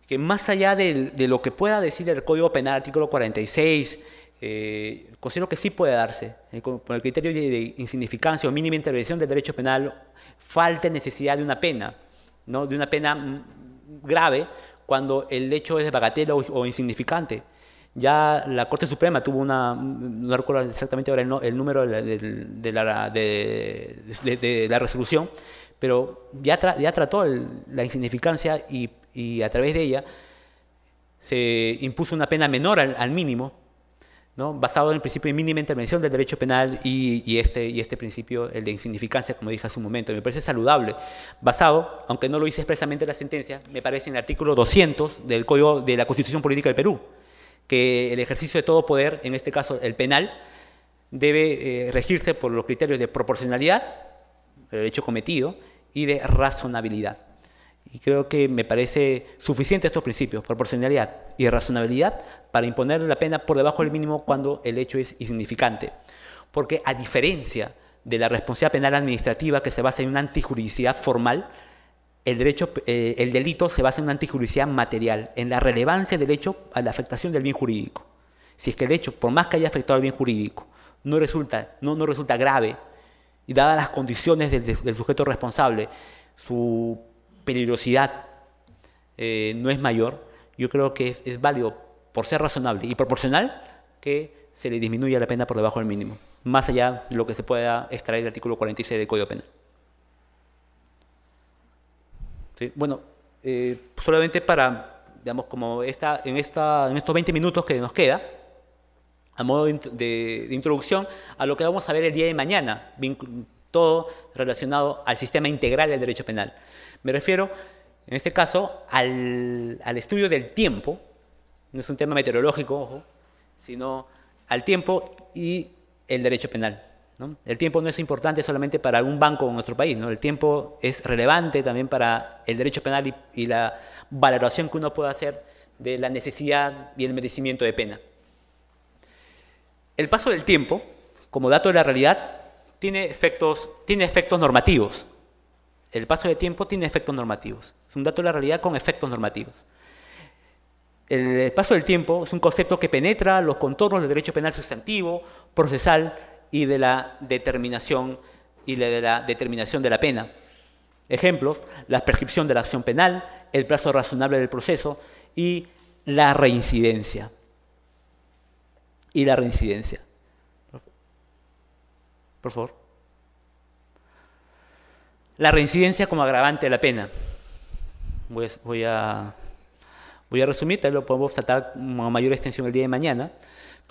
[SPEAKER 2] que más allá de, de, lo que pueda decir el Código Penal, artículo 46, eh, considero que sí puede darse, eh, con, por el criterio de, insignificancia o mínima intervención del derecho penal falta necesidad de una pena, ¿no? de una pena mm, grave cuando el hecho es de o, insignificante. Ya la Corte Suprema tuvo una, mm, no recuerdo exactamente ahora el, número de, la, de, la, resolución, pero ya, ya trató la insignificancia y, a través de ella se impuso una pena menor al mínimo basado en el principio de mínima intervención del derecho penal y, este, y este principio, el de insignificancia, como dije hace un momento. Me parece saludable, basado, aunque no lo hice expresamente en la sentencia, me parece en el artículo 200 del Código de la Constitución Política del Perú, que el ejercicio de todo poder, en este caso el penal, debe eh, regirse por los criterios de proporcionalidad, el hecho cometido, y de razonabilidad. Y creo que me parece suficiente estos principios, proporcionalidad y razonabilidad, para imponer la pena por debajo del mínimo cuando el hecho es insignificante. Porque a diferencia de la responsabilidad penal administrativa que se basa en una antijuridicidad formal, el, derecho, eh, el delito se basa en una antijuridicidad material, en la relevancia del hecho a la afectación del bien jurídico. Si es que el hecho, por más que haya afectado al bien jurídico, no resulta, no, no resulta grave, y dadas las condiciones del, del sujeto responsable, su peligrosidad eh, no es mayor, yo creo que es, válido, por ser razonable y proporcional, que se le disminuya la pena por debajo del mínimo, más allá de lo que se pueda extraer del artículo 46 del Código Penal. bueno, eh, solamente para, digamos, como esta, en, esta, en estos 20 minutos que nos queda, a modo de, introducción, a lo que vamos a ver el día de mañana, todo relacionado al sistema integral del derecho penal. Me refiero, en este caso, al, estudio del tiempo, no es un tema meteorológico, ojo, sino al tiempo y el derecho penal. El tiempo no es importante solamente para algún banco en nuestro país, el tiempo es relevante también para el derecho penal y la valoración que uno puede hacer de la necesidad y el merecimiento de pena. El paso del tiempo, como dato de la realidad, tiene efectos, tiene efectos normativos. El paso del tiempo tiene efectos normativos. Es un dato de la realidad con efectos normativos. El paso del tiempo es un concepto que penetra los contornos del derecho penal sustantivo, procesal y de la determinación y de la determinación de la pena. Ejemplos, la prescripción de la acción penal, el plazo razonable del proceso y la reincidencia. Y la reincidencia. Por favor. La reincidencia como agravante de la pena. Voy a, resumir, tal vez lo podemos tratar con mayor extensión el día de mañana.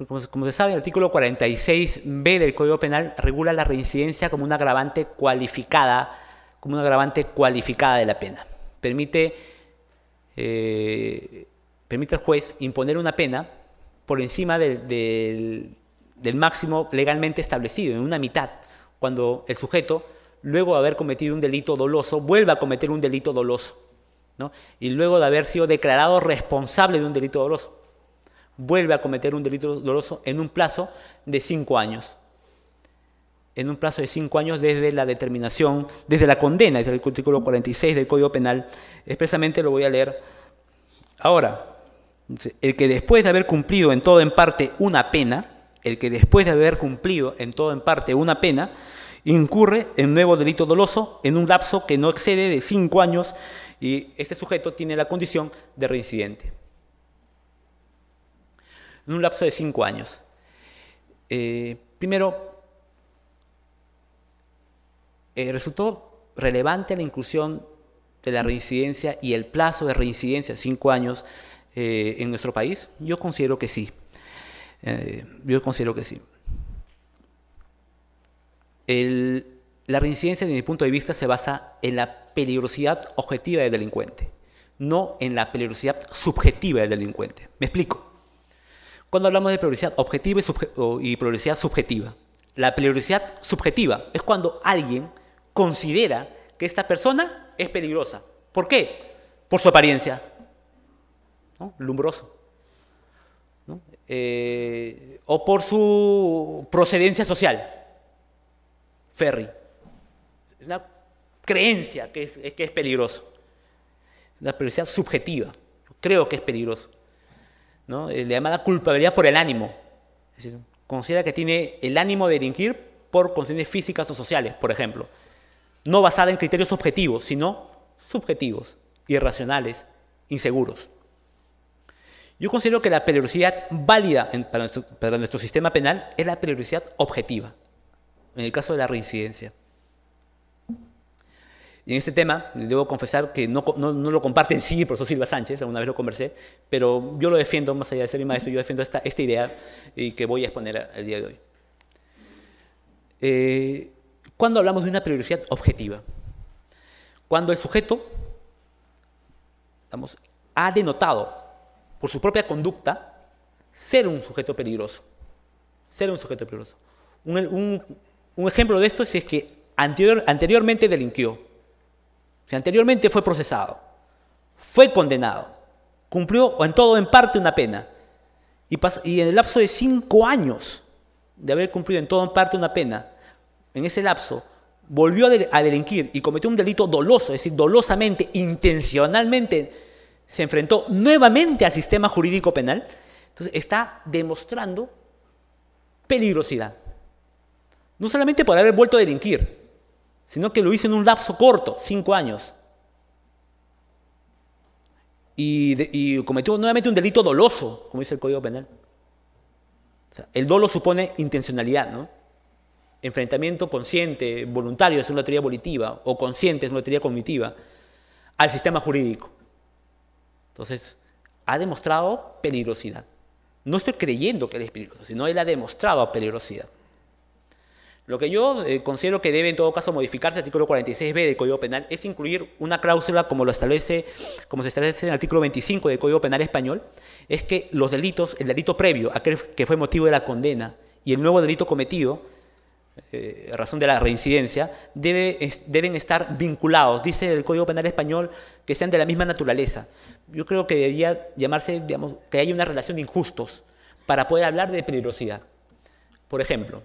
[SPEAKER 2] Como, como, se sabe, el artículo 46b del Código Penal regula la reincidencia como una agravante cualificada, como una agravante cualificada de la pena. Permite, eh, permite al juez imponer una pena por encima del, del máximo legalmente establecido, en una mitad, cuando el sujeto, luego de haber cometido un delito doloso, vuelve a cometer un delito doloso. Y luego de haber sido declarado responsable de un delito doloso, vuelve a cometer un delito doloso en un plazo de cinco años. En un plazo de cinco años desde la determinación, desde la condena, desde el artículo 46 del Código Penal. Expresamente lo voy a leer ahora. El que después de haber cumplido en todo en parte una pena, el que después de haber cumplido en todo en parte una pena, incurre en nuevo delito doloso en un lapso que no excede de cinco años y este sujeto tiene la condición de reincidente. En un lapso de cinco años. Eh, primero, eh, resultó relevante la inclusión de la reincidencia y el plazo de reincidencia, cinco años, eh, en nuestro país. Yo considero que sí. Eh, yo considero que sí. la reincidencia, desde mi punto de vista, se basa en la peligrosidad objetiva del delincuente, no en la peligrosidad subjetiva del delincuente. Me explico. Cuando hablamos de peligrosidad objetiva y, peligrosidad subjetiva, la peligrosidad subjetiva es cuando alguien considera que esta persona es peligrosa. ¿Por qué? Por su apariencia. ¿No? Lumbroso. Eh, o por su procedencia social. Ferry. La creencia que es, que es peligroso. La subjetiva. creo que es peligroso. ¿no? Eh, le llama la culpabilidad por el ánimo. considera que tiene el ánimo de delinquir por condiciones físicas o sociales, por ejemplo. No basada en criterios objetivos, sino subjetivos, irracionales, inseguros. Yo considero que la prioridad válida para, nuestro, sistema penal es la periodicidad objetiva, en el caso de la reincidencia. Y en este tema, debo confesar que no, lo comparte en sí el profesor Silva Sánchez, alguna vez lo conversé, pero yo lo defiendo, más allá de ser mi maestro, yo defiendo esta, esta idea y que voy a exponer el día de hoy. Eh, ¿Cuándo hablamos de una periodicidad objetiva? Cuando el sujeto ha denotado por su propia conducta, ser un sujeto peligroso. Ser un sujeto peligroso. Un, ejemplo de esto es, que anteriormente delinquió, anteriormente fue procesado, fue condenado, cumplió en todo o en parte una pena, y, y en el lapso de cinco años de haber cumplido en todo o en parte una pena, en ese lapso volvió a, delinquir y cometió un delito doloso, es decir, dolosamente, intencionalmente, se enfrentó nuevamente al sistema jurídico penal, entonces está demostrando peligrosidad. No solamente por haber vuelto a delinquir, sino que lo hizo en un lapso corto, cinco años. Y, cometió nuevamente un delito doloso, como dice el Código Penal. el dolo supone intencionalidad, ¿no? Enfrentamiento consciente, voluntario, es una teoría volitiva, o consciente, es una teoría cognitiva, al sistema jurídico. Entonces, ha demostrado peligrosidad. No estoy creyendo que él es peligroso, sino él ha demostrado peligrosidad. Lo que yo eh, considero que debe en todo caso modificarse el artículo 46b del Código Penal es incluir una cláusula como lo establece, como se establece en el artículo 25 del Código Penal español, es que los delitos, el delito previo, aquel que fue motivo de la condena, y el nuevo delito cometido, eh, razón de la reincidencia, deben estar vinculados, dice el Código Penal Español, que sean de la misma naturaleza yo creo que debería llamarse, digamos, que hay una relación de injustos para poder hablar de peligrosidad. Por ejemplo,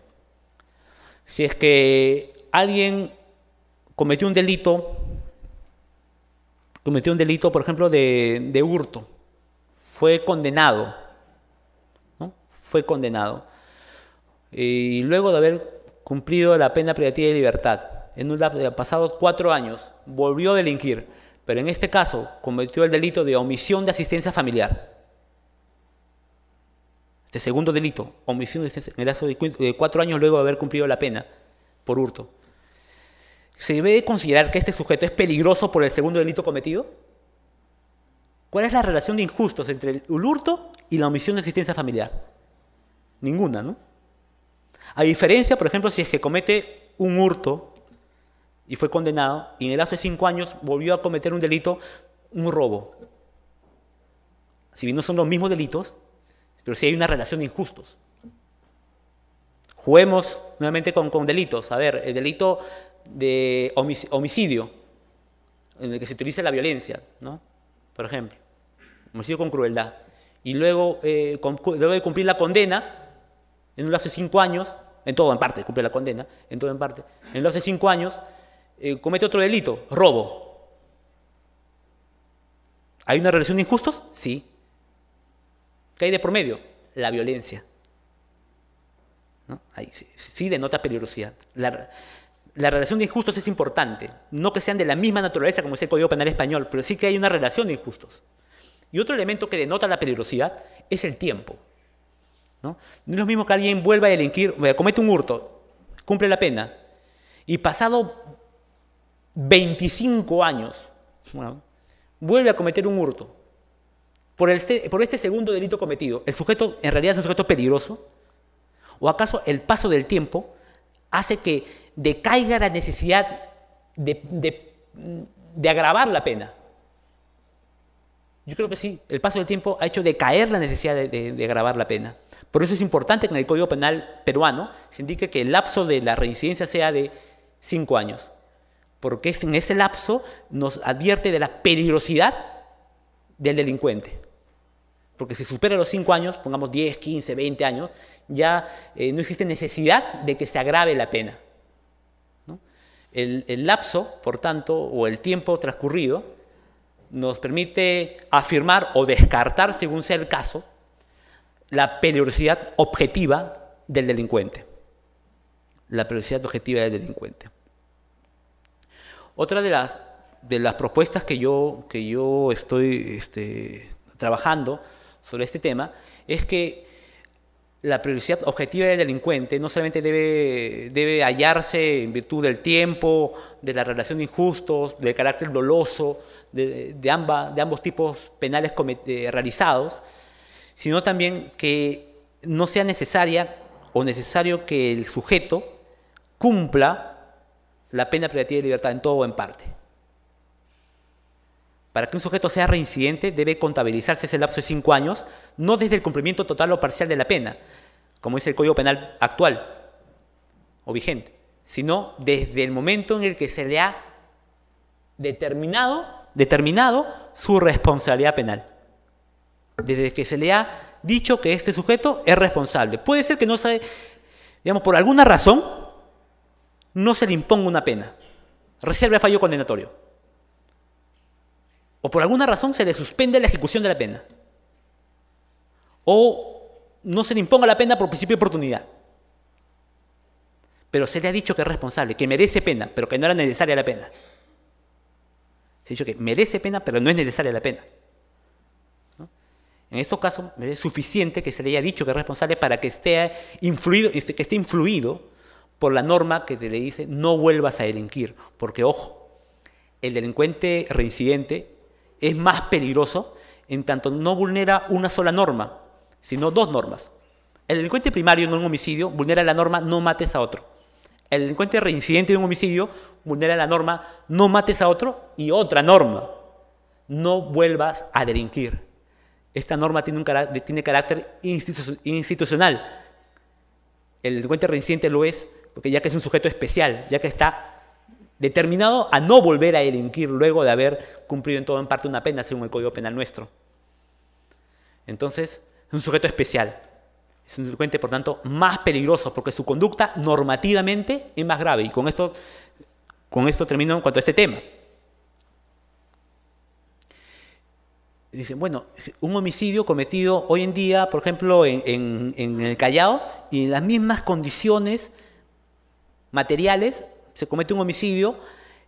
[SPEAKER 2] si es que alguien cometió un delito, cometió un delito, por ejemplo, de, hurto, fue condenado, fue condenado, y luego de haber cumplido la pena privativa de libertad, en un lapso de pasados cuatro años, volvió a delinquir pero en este caso cometió el delito de omisión de asistencia familiar. Este segundo delito, omisión de asistencia, en el caso de cuatro años luego de haber cumplido la pena por hurto. ¿Se debe considerar que este sujeto es peligroso por el segundo delito cometido? ¿Cuál es la relación de injustos entre el hurto y la omisión de asistencia familiar? Ninguna, ¿no? A diferencia, por ejemplo, si es que comete un hurto y fue condenado, y en el hace cinco años volvió a cometer un delito, un robo. Si bien no son los mismos delitos, pero si hay una relación de injustos. Juguemos nuevamente con, con delitos. A ver, el delito de homicidio, en el que se utiliza la violencia, ¿no? Por ejemplo, homicidio con crueldad. Y luego, eh, de cumplir la condena, en un lapso de cinco años, en todo en parte, cumple la condena, en todo en parte, en el hace de cinco años, eh, comete otro delito, robo. ¿Hay una relación de injustos? Sí. ¿Qué hay de promedio La violencia. sí, denota peligrosidad. La, relación de injustos es importante. No que sean de la misma naturaleza como dice el Código Penal Español, pero sí que hay una relación de injustos. Y otro elemento que denota la peligrosidad es el tiempo. ¿No? no es lo mismo que alguien vuelva a delinquir, comete un hurto, cumple la pena, y pasado 25 años, vuelve a cometer un hurto por, este segundo delito cometido, ¿el sujeto en realidad es un sujeto peligroso? ¿O acaso el paso del tiempo hace que decaiga la necesidad de, agravar la pena? Yo creo que sí, el paso del tiempo ha hecho decaer la necesidad de, agravar la pena. Por eso es importante que en el Código Penal peruano se indique que el lapso de la reincidencia sea de cinco años porque en ese lapso nos advierte de la peligrosidad del delincuente. Porque si supera los 5 años, pongamos 10, 15, 20 años, ya eh, no existe necesidad de que se agrave la pena. el, lapso, por tanto, o el tiempo transcurrido, nos permite afirmar o descartar, según sea el caso, la peligrosidad objetiva del delincuente. La peligrosidad objetiva del delincuente. Otra de las, de las propuestas que yo, que yo estoy este, trabajando sobre este tema es que la prioridad objetiva del delincuente no solamente debe, debe hallarse en virtud del tiempo, de la relación de injustos, del carácter doloso, de, de, de ambos tipos penales eh, realizados, sino también que no sea necesaria o necesario que el sujeto cumpla la pena privativa de libertad en todo o en parte. Para que un sujeto sea reincidente debe contabilizarse ese lapso de cinco años, no desde el cumplimiento total o parcial de la pena, como dice el Código Penal actual o vigente, sino desde el momento en el que se le ha determinado, determinado su responsabilidad penal. Desde que se le ha dicho que este sujeto es responsable. Puede ser que no sabe... digamos, por alguna razón, no se le imponga una pena. Reserva fallo condenatorio. O por alguna razón se le suspende la ejecución de la pena. O no se le imponga la pena por principio de oportunidad. Pero se le ha dicho que es responsable, que merece pena, pero que no era necesaria la pena. Se ha dicho que merece pena, pero no es necesaria la pena. En estos casos es suficiente que se le haya dicho que es responsable para que esté influido, este, que esté influido por la norma que te le dice no vuelvas a delinquir, porque ojo, el delincuente reincidente es más peligroso en tanto no vulnera una sola norma, sino dos normas. El delincuente primario en un homicidio vulnera la norma no mates a otro. El delincuente reincidente en un homicidio vulnera la norma no mates a otro y otra norma, no vuelvas a delinquir. Esta norma tiene, un tiene carácter institucional. El delincuente reincidente lo es porque ya que es un sujeto especial, ya que está determinado a no volver a delinquir luego de haber cumplido en todo en parte una pena según el Código Penal nuestro. Entonces, es un sujeto especial. Es un delincuente, por tanto, más peligroso, porque su conducta normativamente es más grave. Y con esto, con esto termino en cuanto a este tema. Dicen, bueno, un homicidio cometido hoy en día, por ejemplo, en el Callao, y en las mismas condiciones materiales, se comete un homicidio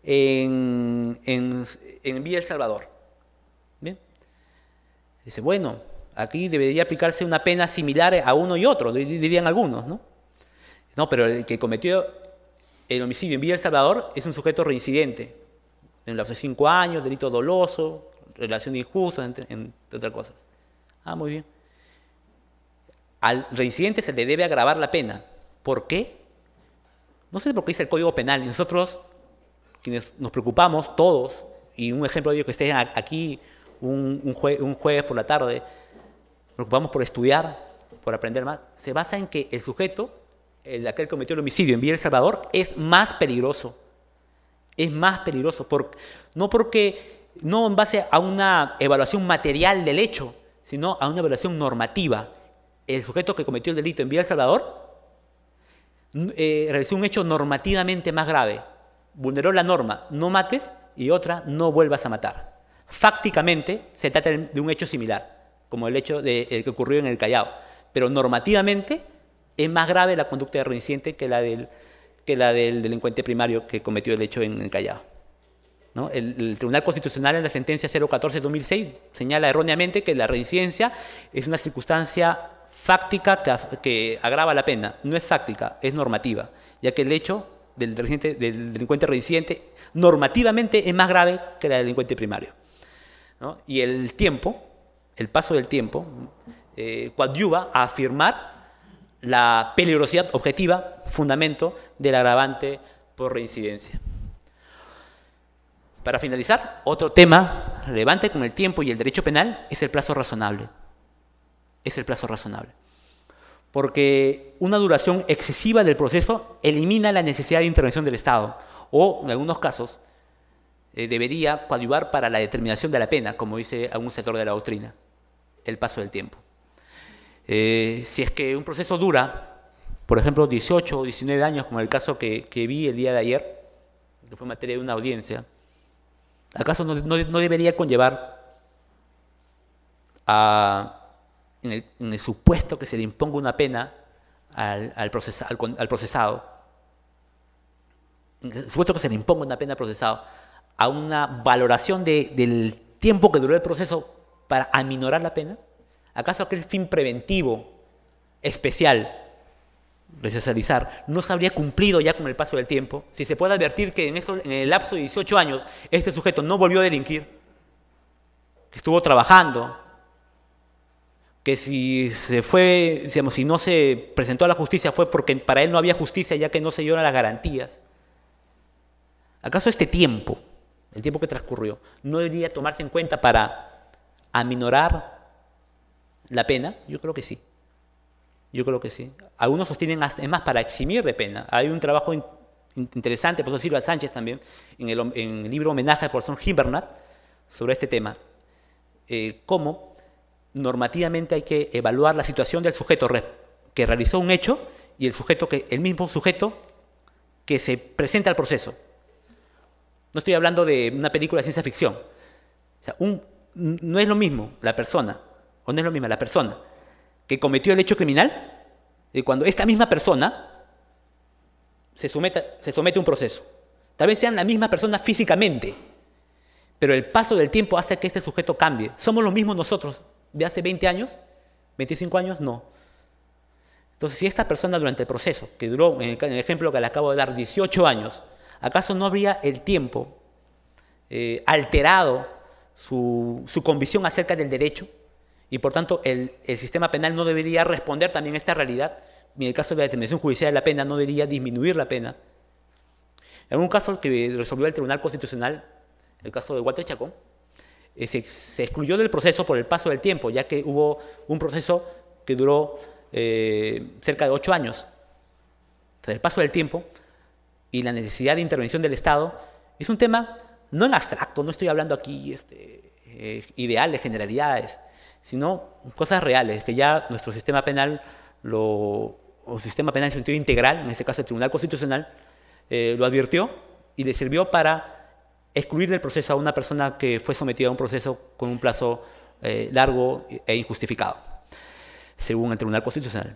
[SPEAKER 2] en, en, Villa El Salvador. Dice, bueno, aquí debería aplicarse una pena similar a uno y otro, dirían algunos, ¿no? No, pero el que cometió el homicidio en Villa El Salvador es un sujeto reincidente, en los cinco años, delito doloso, relación injusta, entre, entre otras cosas. Ah, muy bien. Al reincidente se le debe agravar la pena. ¿Por qué? No sé por qué dice el Código Penal. Y nosotros, quienes nos preocupamos, todos, y un ejemplo de ello que estén aquí un, jueves por la tarde, nos preocupamos por estudiar, por aprender más, se basa en que el sujeto, el aquel que cometió el homicidio en Villa El Salvador, es más peligroso. Es más peligroso. Por, no porque, no en base a una evaluación material del hecho, sino a una evaluación normativa. El sujeto que cometió el delito en Villa El Salvador eh, realizó un hecho normativamente más grave, vulneró la norma, no mates, y otra, no vuelvas a matar. Fácticamente se trata de un hecho similar, como el hecho que ocurrió en el Callao, pero normativamente es más grave la conducta de reincidente que la del, que la del delincuente primario que cometió el hecho en el Callao. El, el, Tribunal Constitucional en la sentencia 014-2006 señala erróneamente que la reincidencia es una circunstancia fáctica que, agrava la pena, no es fáctica, es normativa, ya que el hecho del, del delincuente reincidente normativamente es más grave que la delincuente primario. Y el tiempo, el paso del tiempo, eh, coadyuva a afirmar la peligrosidad objetiva, fundamento del agravante por reincidencia. Para finalizar, otro tema relevante con el tiempo y el derecho penal es el plazo razonable es el plazo razonable. Porque una duración excesiva del proceso elimina la necesidad de intervención del Estado o, en algunos casos, eh, debería coadyuvar para la determinación de la pena, como dice algún sector de la doctrina, el paso del tiempo. Eh, si es que un proceso dura, por ejemplo, 18 o 19 años, como el caso que, vi el día de ayer, que fue materia de una audiencia, ¿acaso no debería conllevar a en el, supuesto que se le imponga una pena al, procesado, el supuesto que se le imponga una pena al procesado, a una valoración del tiempo que duró el proceso para aminorar la pena? ¿Acaso aquel fin preventivo especial, recesalizar, no se habría cumplido ya con el paso del tiempo? Si se puede advertir que en, en el lapso de 18 años este sujeto no volvió a delinquir, que estuvo trabajando, que si se fue, digamos, si no se presentó a la justicia fue porque para él no había justicia ya que no se dieron las garantías. ¿Acaso este tiempo, el tiempo que transcurrió, no debería tomarse en cuenta para aminorar la pena? Yo creo que sí. Yo creo que sí. Algunos sostienen, además, es más, para eximir de pena. Hay un trabajo interesante, por eso Silva Sánchez también, en el, libro Homenaje al profesor Hibernat sobre este tema. Eh, cómo normativamente hay que evaluar la situación del sujeto que realizó un hecho y el sujeto que el mismo sujeto que se presenta al proceso. No estoy hablando de una película de ciencia ficción. no es lo mismo la persona, o no es lo mismo la persona que cometió el hecho criminal y cuando esta misma persona se, se somete a un proceso. Tal vez sean la misma persona físicamente, pero el paso del tiempo hace que este sujeto cambie. Somos los mismos nosotros de hace 20 años, 25 años, no. Entonces, si esta persona durante el proceso, que duró, en el ejemplo que le acabo de dar, 18 años, ¿acaso no habría el tiempo eh, alterado su, su, convicción acerca del derecho? Y por tanto, el, sistema penal no debería responder también a esta realidad. En el caso de la determinación judicial de la pena, no debería disminuir la pena. En un caso que resolvió el Tribunal Constitucional, el caso de Walter Chacón, eh, se, excluyó del proceso por el paso del tiempo, ya que hubo un proceso que duró eh, cerca de ocho años. el paso del tiempo y la necesidad de intervención del Estado es un tema no en abstracto, no estoy hablando aquí este, eh, ideales, generalidades, sino cosas reales, que ya nuestro sistema penal, lo, o sistema penal en sentido integral, en este caso el Tribunal Constitucional, lo advirtió y le sirvió para excluir del proceso a una persona que fue sometida a un proceso con un plazo eh, largo e injustificado, según el Tribunal Constitucional.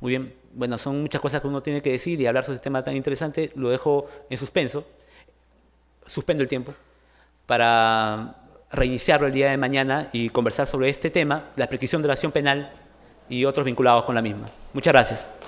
[SPEAKER 2] Muy bien, bueno, son muchas cosas que uno tiene que decir y hablar sobre este tema tan interesante, lo dejo en suspenso, suspendo el tiempo, para reiniciarlo el día de mañana y conversar sobre este tema, la prescripción de la acción penal y otros vinculados con la misma. Muchas gracias.